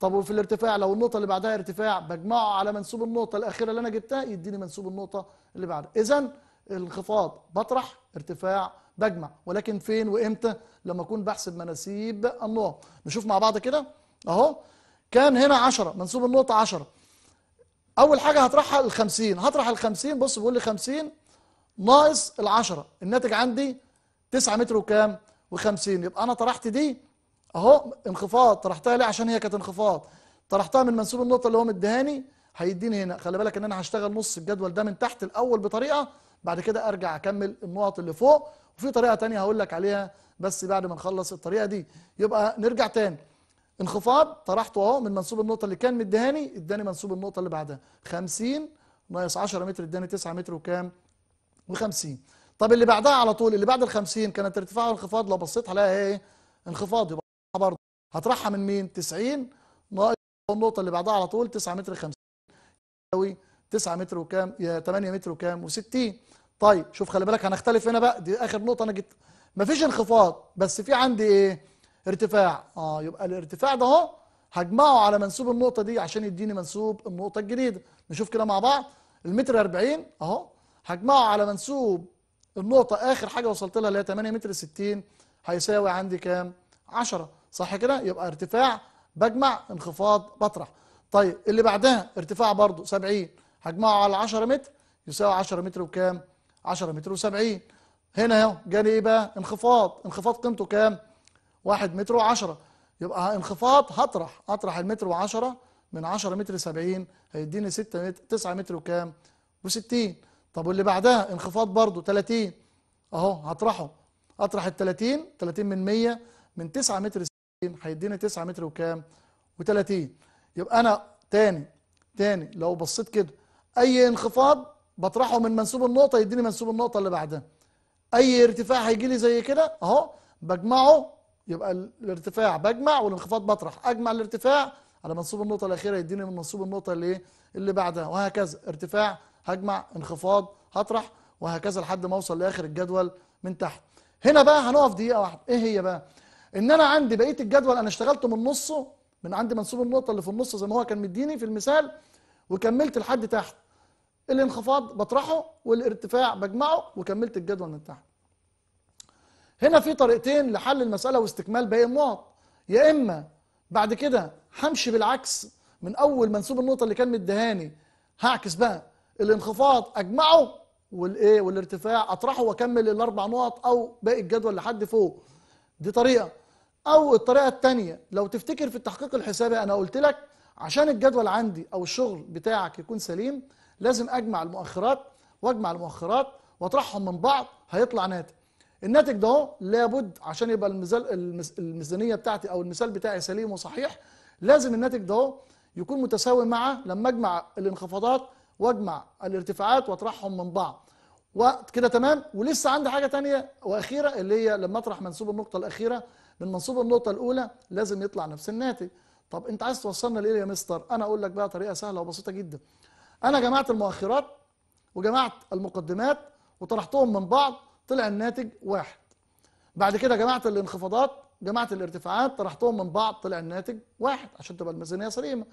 طب وفي الارتفاع لو النقطه اللي بعدها ارتفاع بجمعه على منسوب النقطه الاخيره اللي انا جبتها يديني منسوب النقطه اللي بعدها اذا الانخفاض بطرح ارتفاع بجمع ولكن فين وامتى لما اكون بحسب مناسيب النقط نشوف مع بعض كده اهو كان هنا 10 منسوب النقطه 10 اول حاجه هطرحها ال 50 هطرح ال 50 بص بيقول لي 50 ناقص ال 10 الناتج عندي 9 متر وكام و50 يبقى انا طرحت دي اهو انخفاض طرحتها ليه عشان هي كانت انخفاض طرحتها من منسوب النقطه اللي هو مديهاني هيديني هنا خلي بالك ان انا هشتغل نص الجدول ده من تحت الاول بطريقه بعد كده ارجع اكمل النقط اللي فوق وفي طريقه ثانيه هقول لك عليها بس بعد ما نخلص الطريقه دي يبقى نرجع تاني انخفاض طرحته اهو من منسوب النقطه اللي كان مديهاني اداني منسوب النقطه اللي بعدها 50 ناقص 10 متر اداني 9 متر وكام و50 طب اللي بعدها على طول اللي بعد ال 50 كانت ارتفاع وانخفاض لو بصيت عليها ايه؟ انخفاض يبقى برضه هترحم من مين؟ 90 ناقص النقطه اللي بعدها على طول 9 متر 50 يساوي 9 متر وكام؟ يا 8 متر وكام؟ و60 طيب شوف خلي بالك هنختلف هنا بقى دي اخر نقطه انا جبت مفيش انخفاض بس في عندي ايه؟ ارتفاع اه يبقى الارتفاع ده اهو هجمعه على منسوب النقطه دي عشان يديني منسوب النقطه الجديده نشوف كده مع بعض المتر 40 اهو هجمعه على منسوب النقطة آخر حاجة وصلت لها اللي هي 8 متر 60 هيساوي عندي كام؟ 10 صح كده؟ يبقى ارتفاع بجمع انخفاض بطرح طيب اللي بعدها ارتفاع برضه 70 هجمعه على 10 متر يساوي 10 متر وكام؟ 10 متر و70 هنا اهو جالي ايه بقى؟ انخفاض انخفاض قيمته كام؟ 1 متر و10 يبقى انخفاض هطرح اطرح المتر و10 من 10 متر 70 هيديني 6 متر 9 متر وكام؟ و60 طب واللي بعدها انخفاض برضه 30 اهو هطرحه اطرح ال 30 30 من 100 من 9 متر هيديني 9 متر وكام و30 يبقى انا تاني تاني لو بصيت كده اي انخفاض بطرحه من منسوب النقطه يديني منسوب النقطه اللي بعدها اي ارتفاع هيجي لي زي كده اهو بجمعه يبقى الارتفاع بجمع والانخفاض بطرح اجمع الارتفاع على منسوب النقطه الاخيره يديني من منسوب النقطه اللي إيه؟ اللي بعدها وهكذا ارتفاع هجمع انخفاض هطرح وهكذا لحد ما اوصل لاخر الجدول من تحت هنا بقى هنقف دقيقه واحده ايه هي بقى ان انا عندي بقيه الجدول انا اشتغلت من نصه من عندي منسوب النقطه اللي في النص زي ما هو كان مديني في المثال وكملت لحد تحت الانخفاض بطرحه والارتفاع بجمعه وكملت الجدول من تحت هنا في طريقتين لحل المساله واستكمال باقي النقط يا اما بعد كده همشي بالعكس من اول منسوب النقطه اللي كان مديهاني هعكس بقى الانخفاض اجمعه والايه والارتفاع اطرحه واكمل الاربع نقط او باقي الجدول لحد فوق دي طريقه او الطريقه الثانيه لو تفتكر في التحقيق الحسابي انا قلت لك عشان الجدول عندي او الشغل بتاعك يكون سليم لازم اجمع المؤخرات واجمع المؤخرات واطرحهم من بعض هيطلع ناتج الناتج ده اهو لابد عشان يبقى المثال الميزانيه بتاعتي او المثال بتاعي سليم وصحيح لازم الناتج ده اهو يكون متساوي مع لما اجمع الانخفاضات واجمع الارتفاعات واطرحهم من بعض وكده تمام ولسه عندي حاجه تانية واخيره اللي هي لما اطرح منسوب النقطه الاخيره من منسوب النقطه الاولى لازم يطلع نفس الناتج طب انت عايز توصلنا لايه يا مستر انا اقول لك بقى طريقه سهله وبسيطه جدا انا جمعت المؤخرات وجمعت المقدمات وطرحتهم من بعض طلع الناتج واحد بعد كده جمعت الانخفاضات جمعت الارتفاعات طرحتهم من بعض طلع الناتج واحد عشان تبقى الميزانيه سليمه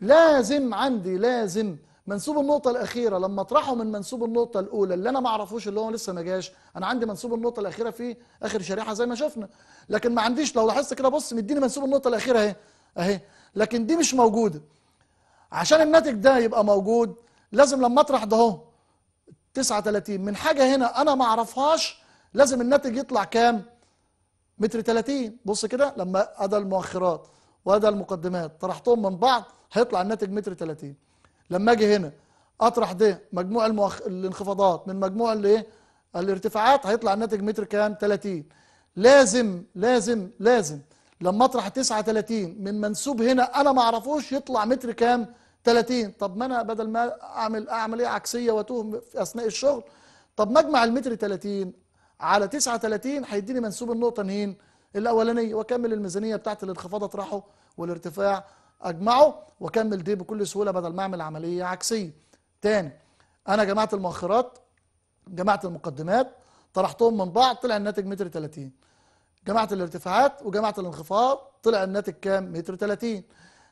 لازم عندي لازم منسوب النقطة الأخيرة لما أطرحه من منسوب النقطة الأولى اللي أنا ما أعرفوش اللي هو لسه ما جاش أنا عندي منسوب النقطة الأخيرة في آخر شريحة زي ما شفنا لكن ما عنديش لو لاحظت كده بص مديني منسوب النقطة الأخيرة أهي أهي لكن دي مش موجودة عشان الناتج ده يبقى موجود لازم لما أطرح ده أهو 39 من حاجة هنا أنا ما أعرفهاش لازم الناتج يطلع كام؟ متر 30 بص كده لما أدى المؤخرات وأدى المقدمات طرحتهم من بعض هيطلع الناتج متر 30 لما اجي هنا اطرح ده مجموع المؤخ... الانخفاضات من مجموع الايه الارتفاعات هيطلع الناتج متر كام 30 لازم لازم لازم لما اطرح 39 من منسوب هنا انا ما اعرفوش يطلع متر كام 30 طب ما انا بدل ما اعمل اعمل ايه عكسيه واتوه في اثناء الشغل طب ما اجمع المتر 30 على 39 هيديني منسوب النقطه نهين الاولانيه واكمل الميزانيه بتاعت الانخفاض اطرحه والارتفاع اجمعه واكمل دي بكل سهوله بدل ما اعمل عمليه عكسيه تاني انا جمعت المؤخرات جمعت المقدمات طرحتهم من بعض طلع الناتج متر 30 جمعت الارتفاعات وجمعت الانخفاض طلع الناتج كام متر 30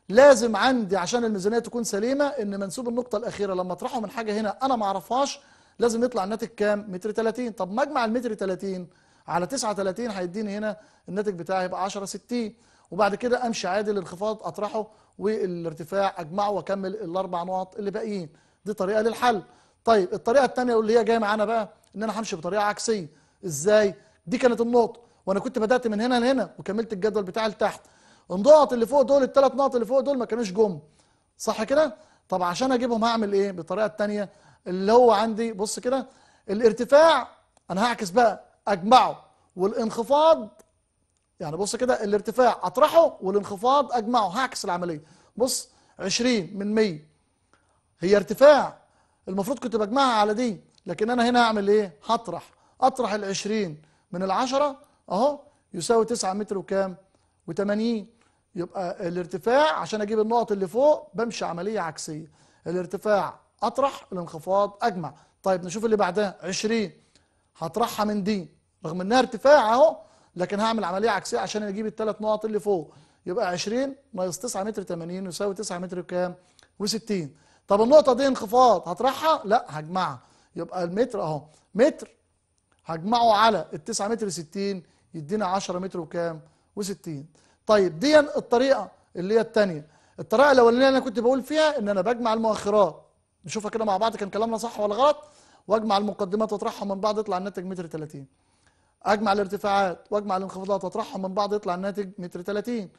لازم عندي عشان الميزانيه تكون سليمه ان منسوب النقطه الاخيره لما اطرحه من حاجه هنا انا ما اعرفهاش لازم يطلع الناتج كام متر 30 طب ما اجمع المتر 30 على 39 هيديني هنا الناتج بتاعي يبقى 10 60 وبعد كده امشي عادل الانخفاض اطرحه والارتفاع اجمعه واكمل الاربع نقط اللي باقيين دي طريقه للحل طيب الطريقه الثانيه واللي هي جايه معانا بقى ان انا همشي بطريقه عكسيه ازاي دي كانت النقطه وانا كنت بدات من هنا لهنا وكملت الجدول بتاعي لتحت النقط اللي فوق دول الثلاث نقط اللي فوق دول ما كانوش جم صح كده طب عشان اجيبهم هعمل ايه بالطريقه الثانيه اللي هو عندي بص كده الارتفاع انا هعكس بقى اجمعه والانخفاض يعني بص كده الارتفاع اطرحه والانخفاض اجمعه هعكس العمليه بص 20 من 100 هي ارتفاع المفروض كنت بجمعها على دي لكن انا هنا هعمل ايه هطرح اطرح ال20 من ال10 اهو يساوي 9 متر وكام و80 يبقى الارتفاع عشان اجيب النقط اللي فوق بمشي عمليه عكسيه الارتفاع اطرح الانخفاض اجمع طيب نشوف اللي بعدها 20 هطرحها من دي رغم انها ارتفاع اهو لكن هعمل عملية عكسية عشان اجيب الثلاث نقط اللي فوق يبقى 20 ناقص 9 متر 80 يساوي 9 متر وكام و60 طب النقطة دي انخفاض هطرحها لا هجمعها يبقى المتر اهو متر هجمعه على ال 9 متر 60 يدينا 10 متر وكام و60 طيب دي الطريقة اللي هي الثانية الطريقة الأولانية اللي أنا كنت بقول فيها إن أنا بجمع المؤخرات نشوفها كده مع بعض كان كلامنا صح ولا غلط واجمع المقدمات واطرحهم من بعض يطلع الناتج متر 30 اجمع الارتفاعات واجمع الانخفاضات واطرحهم من بعض يطلع الناتج متر 30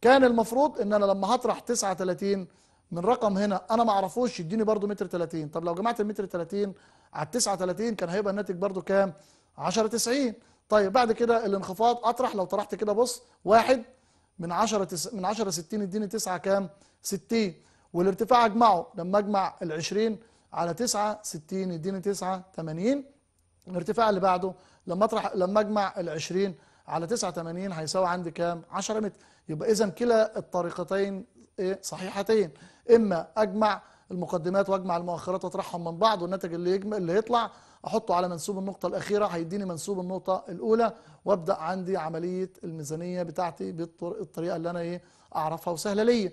كان المفروض ان انا لما هطرح 39 من رقم هنا انا ما اعرفوش يديني برضو متر 30 طب لو جمعت المتر 30 على 39 كان هيبقى الناتج برضو كام 10 90 طيب بعد كده الانخفاض اطرح لو طرحت كده بص واحد من 10 تس... من 10 60 يديني 9 كام 60 والارتفاع اجمعه لما اجمع ال 20 على 9 60 يديني 9 80 الارتفاع اللي بعده لما اطرح لما اجمع ال 20 على 89 هيساوي عندي كام 10 متر يبقى اذا كلا الطريقتين ايه صحيحتين اما اجمع المقدمات واجمع المؤخرات واطرحهم من بعض والناتج اللي يجمع اللي يطلع احطه على منسوب النقطه الاخيره هيديني منسوب النقطه الاولى وابدا عندي عمليه الميزانيه بتاعتي بالطريقه اللي انا ايه اعرفها وسهله ليا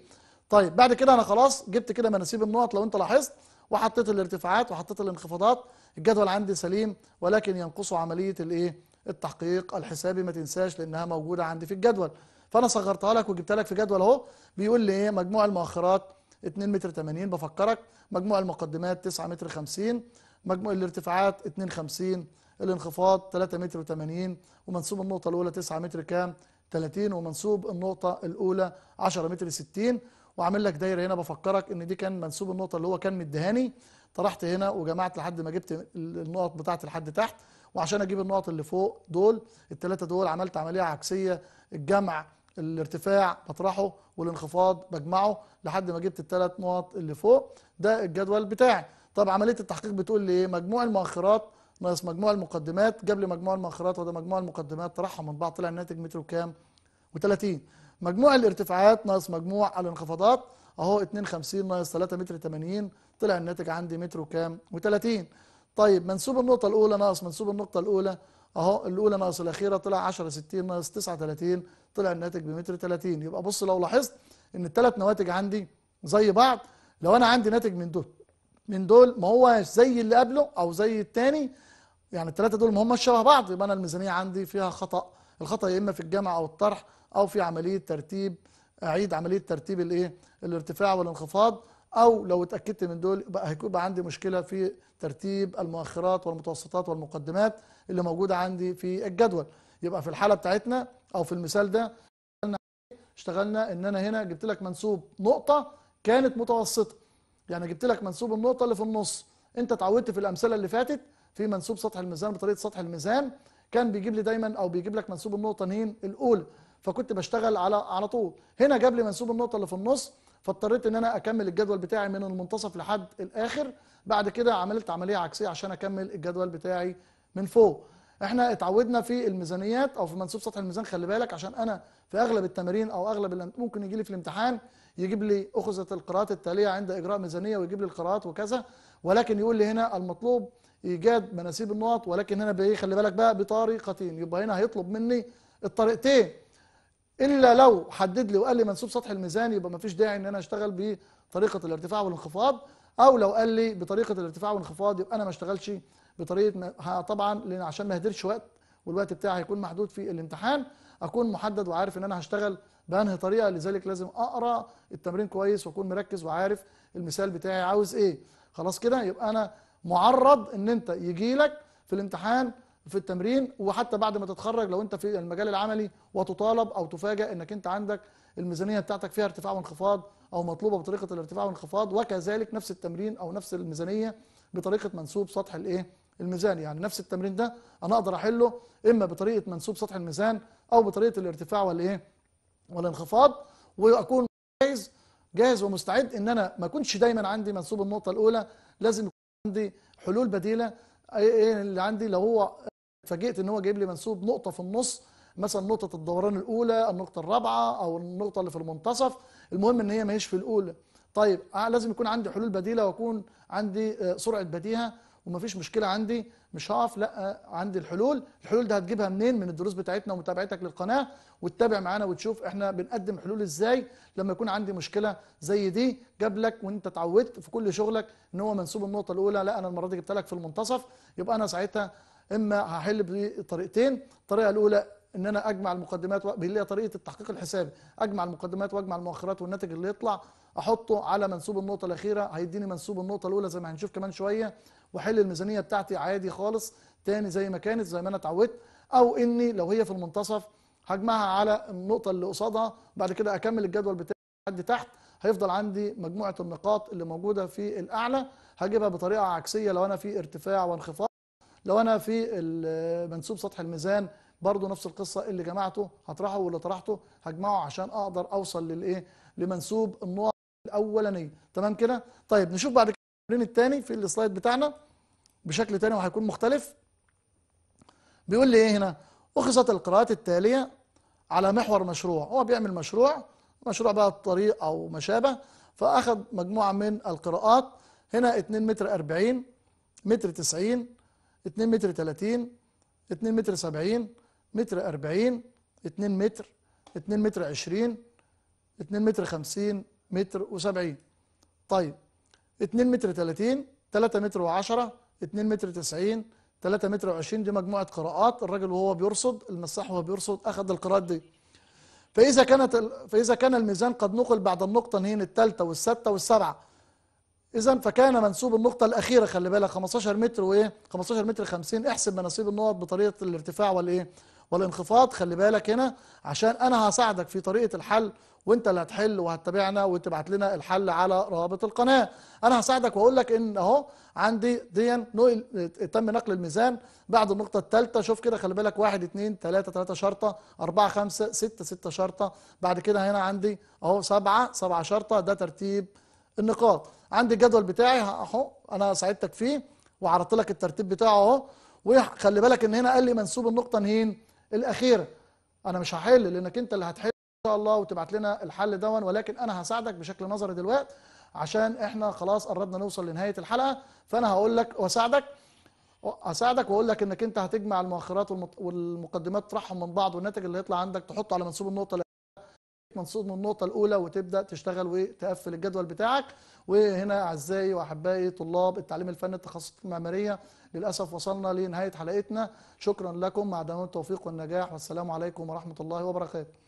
طيب بعد كده انا خلاص جبت كده مناسيب النقط لو انت لاحظت وحطيت الارتفاعات وحطيت الانخفاضات الجدول عندي سليم ولكن ينقصه عملية الايه التحقيق الحسابي ما تنساش لانها موجودة عندي في الجدول فانا صغرتها لك وجبتها لك في جدول اهو بيقول لي ايه مجموع المؤخرات 2 متر 80 بفكرك مجموع المقدمات 9 متر 50 مجموع الارتفاعات 2 50 الانخفاض 3 متر 80 ومنسوب النقطة الأولى 9 متر كام 30 ومنسوب النقطة الأولى 10 متر 60 وعامل لك دايره هنا بفكرك ان دي كان منسوب النقطه اللي هو كان مديهاني طرحت هنا وجمعت لحد ما جبت النقط بتاعه لحد تحت وعشان اجيب النقط اللي فوق دول الثلاثه دول عملت عمليه عكسيه الجمع الارتفاع بطرحه والانخفاض بجمعه لحد ما جبت الثلاث نقط اللي فوق ده الجدول بتاعي طب عمليه التحقيق بتقول لي ايه مجموع المؤخرات ناقص مجموع المقدمات جاب لي مجموع المؤخرات وده مجموع المقدمات طرحهم من بعض طلع الناتج متر وكام و30 مجموع الارتفاعات ناقص مجموع الانخفاضات اهو 52 ناقص 3 متر 80 طلع الناتج عندي متر وكام و30 طيب منسوب النقطة الأولى ناقص منسوب النقطة الأولى أهو الأولى ناقص الأخيرة طلع 10 60 ناقص 39 طلع الناتج بمتر 30 يبقى بص لو لاحظت إن التلات نواتج عندي زي بعض لو أنا عندي ناتج من دول من دول ما هو زي اللي قبله أو زي التاني يعني التلاتة دول ما هماش شبه بعض يبقى أنا الميزانية عندي فيها خطأ الخطأ يا إما في الجمع أو الطرح او في عمليه ترتيب اعيد عمليه ترتيب الايه الارتفاع والانخفاض او لو اتاكدت من دول بقى هيكون بقى عندي مشكله في ترتيب المؤخرات والمتوسطات والمقدمات اللي موجوده عندي في الجدول يبقى في الحاله بتاعتنا او في المثال ده اشتغلنا ان انا هنا جبت لك منسوب نقطه كانت متوسطه يعني جبت لك منسوب النقطه اللي في النص انت اتعودت في الامثله اللي فاتت في منسوب سطح الميزان بطريقه سطح الميزان كان بيجيب لي دايما او بيجيب لك منسوب النقطه نين الاولى فكنت بشتغل على على طول هنا جاب لي منسوب النقطه اللي في النص فاضطريت ان انا اكمل الجدول بتاعي من المنتصف لحد الاخر بعد كده عملت عمليه عكسيه عشان اكمل الجدول بتاعي من فوق احنا اتعودنا في الميزانيات او في منسوب سطح الميزان خلي بالك عشان انا في اغلب التمارين او اغلب اللي ممكن يجي لي في الامتحان يجيب لي اخذت القراءات التاليه عند اجراء ميزانيه ويجيب لي القراءات وكذا ولكن يقول لي هنا المطلوب ايجاد مناسيب النقط ولكن هنا خلي بالك بقى بطريقتين يبقى هنا هيطلب مني الطريقتين الا لو حدد لي وقال لي منسوب سطح الميزان يبقى ما فيش داعي ان انا اشتغل بطريقه الارتفاع والانخفاض او لو قال لي بطريقه الارتفاع والانخفاض يبقى انا ما اشتغلش بطريقه ما طبعا لان عشان ما اهدرش وقت والوقت بتاعي هيكون محدود في الامتحان اكون محدد وعارف ان انا هشتغل بانهي طريقه لذلك لازم اقرا التمرين كويس واكون مركز وعارف المثال بتاعي عاوز ايه خلاص كده يبقى انا معرض ان انت يجي لك في الامتحان في التمرين وحتى بعد ما تتخرج لو انت في المجال العملي وتطالب او تفاجئ انك انت عندك الميزانيه بتاعتك فيها ارتفاع وانخفاض او مطلوبه بطريقه الارتفاع والانخفاض وكذلك نفس التمرين او نفس الميزانيه بطريقه منسوب سطح الايه الميزان يعني نفس التمرين ده انا اقدر احله اما بطريقه منسوب سطح الميزان او بطريقه الارتفاع والايه والانخفاض واكون جاهز جاهز ومستعد ان انا ما اكونش دايما عندي منسوب النقطه الاولى لازم يكون عندي حلول بديله ايه, إيه، اللي عندي لو هو اتفاجئت ان هو جايب لي منسوب نقطه في النص مثلا نقطه الدوران الاولى النقطه الرابعه او النقطه اللي في المنتصف المهم ان هي ما هيش في الاولى طيب لازم يكون عندي حلول بديله واكون عندي آه، سرعه بديهه ومفيش مشكله عندي مش هقف لا عندي الحلول الحلول ده هتجيبها منين من الدروس بتاعتنا ومتابعتك للقناه وتتابع معانا وتشوف احنا بنقدم حلول ازاي لما يكون عندي مشكله زي دي جاب لك وانت اتعودت في كل شغلك ان هو منسوب النقطه الاولى لا انا المره دي جبت لك في المنتصف يبقى انا ساعتها اما هحل بطريقتين الطريقه الاولى ان انا اجمع المقدمات اللي هي طريقه التحقيق الحسابي اجمع المقدمات واجمع المؤخرات والناتج اللي يطلع احطه على منسوب النقطه الاخيره هيديني منسوب النقطه الاولى زي ما هنشوف كمان شويه واحل الميزانيه بتاعتي عادي خالص تاني زي ما كانت زي ما انا اتعودت او اني لو هي في المنتصف هجمعها على النقطه اللي قصادها بعد كده اكمل الجدول بتاعي لحد تحت هيفضل عندي مجموعه النقاط اللي موجوده في الاعلى هجيبها بطريقه عكسيه لو انا في ارتفاع وانخفاض لو أنا في منسوب سطح الميزان برضه نفس القصة اللي جمعته هطرحه واللي طرحته هجمعه عشان أقدر أوصل للإيه لمنسوب النقط الأولانية تمام كده طيب نشوف بعد كده التمرين الثاني في السلايد بتاعنا بشكل تاني وهيكون مختلف بيقول لي ايه هنا اخذت القراءات التاليه على محور مشروع هو بيعمل مشروع مشروع بقى الطريق او ما شابه فاخذ مجموعه من القراءات هنا 2 متر 40 متر 90 2 متر 30 2 متر 70 متر 40 2 متر 2 متر 20 2 متر 50 متر و70 طيب 2 متر 30 3 متر و10 2 متر 90 3 متر و20 دي مجموعة قراءات الراجل وهو بيرصد المساح وهو بيرصد أخذ القراءات دي فإذا كانت فإذا كان الميزان قد نقل بعد النقطة هنا الثالثة والسادسة والسابعة اذا فكان منسوب النقطه الاخيره خلي بالك 15 متر وايه 15 متر 50 احسب مناسيب النقط بطريقه الارتفاع والايه والانخفاض خلي بالك هنا عشان انا هساعدك في طريقه الحل وانت اللي هتحل وهتتابعنا وتبعت لنا الحل على رابط القناه انا هساعدك واقول لك ان اهو عندي دي تم نقل الميزان بعد النقطه الثالثه شوف كده خلي بالك 1 2 3 3 شرطه 4 5 6 6 شرطه بعد كده هنا عندي اهو 7 7 شرطه ده ترتيب النقاط عندي الجدول بتاعي اهو انا ساعدتك فيه وعرضت لك الترتيب بتاعه اهو وخلي بالك ان هنا قال لي منسوب النقطه نهين الاخيره انا مش هحل لانك انت اللي هتحل ان شاء الله وتبعت لنا الحل دون ولكن انا هساعدك بشكل نظري دلوقتي عشان احنا خلاص قربنا نوصل لنهايه الحلقه فانا هقول لك واساعدك اساعدك واقول لك انك انت هتجمع المؤخرات والمقدمات تطرحهم من بعض والناتج اللي هيطلع عندك تحطه على منسوب النقطه منصوب من النقطة الأولى وتبدأ تشتغل وتقفل الجدول بتاعك وهنا أعزائي وأحبائي طلاب التعليم الفني التخصصات المعمارية للأسف وصلنا لنهاية حلقتنا شكرا لكم مع دوام التوفيق والنجاح والسلام عليكم ورحمة الله وبركاته